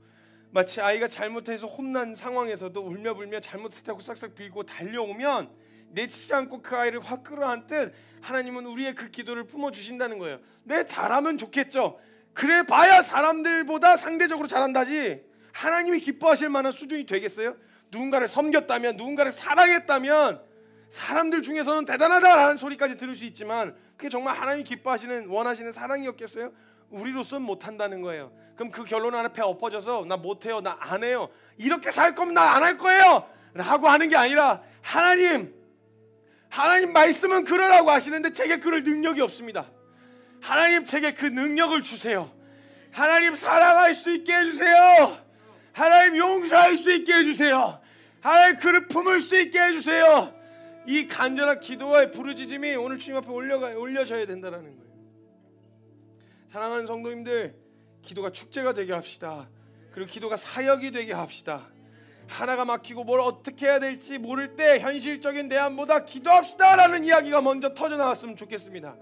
마치 아이가 잘못해서 혼난 상황에서도 울며 불며 잘못했다고 싹싹 빌고 달려오면 내치지 않고 그 아이를 확 끌어안듯 하나님은 우리의 그 기도를 품어 주신다는 거예요. 내 잘하면 좋겠죠. 그래 봐야 사람들보다 상대적으로 잘한다지. 하나님이 기뻐하실 만한 수준이 되겠어요? 누군가를 섬겼다면, 누군가를 사랑했다면 사람들 중에서는 대단하다라는 소리까지 들을 수 있지만 그게 정말 하나님이 기뻐하시는 원하시는 사랑이었겠어요? 우리로서는 못한다는 거예요. 그럼 그 결론 앞에 엎어져서 나 못해요, 나 안 해요. 이렇게 살 거면 나 안 할 거예요. 라고 하는 게 아니라 하나님 하나님 말씀은 그러라고 하시는데 제게 그럴 능력이 없습니다. 하나님 제게 그 능력을 주세요. 하나님 사랑할 수 있게 해주세요. 하나님 용서할 수 있게 해주세요. 하나님 그를 품을 수 있게 해주세요. 이 간절한 기도와의 부르짖음이 오늘 주님 앞에 올려가 올려져야 된다는 거예요. 사랑하는 성도님들, 기도가 축제가 되게 합시다. 그리고 기도가 사역이 되게 합시다. 하나가 막히고 뭘 어떻게 해야 될지 모를 때 현실적인 대안보다 기도합시다라는 이야기가 먼저 터져 나왔으면 좋겠습니다.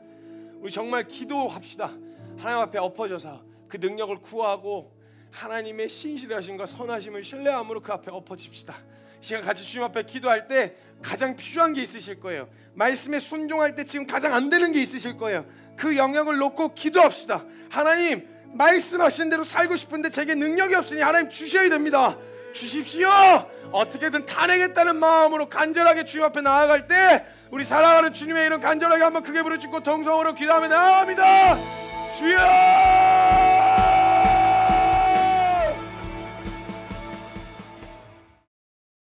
우리 정말 기도합시다. 하나님 앞에 엎어져서 그 능력을 구하고 하나님의 신실하심과 선하심을 신뢰함으로 그 앞에 엎어집시다. 시간 같이 주님 앞에 기도할 때 가장 필요한 게 있으실 거예요. 말씀에 순종할 때 지금 가장 안 되는 게 있으실 거예요. 그 영역을 놓고 기도합시다. 하나님 말씀하신 대로 살고 싶은데 제게 능력이 없으니 하나님 주셔야 됩니다. 주십시오. 어떻게든 탄핵했다는 마음으로 간절하게 주님 앞에 나아갈 때 우리 사랑하는 주님의 이름 간절하게 한번 크게 부르짖고 동성으로 기도하니다 주여!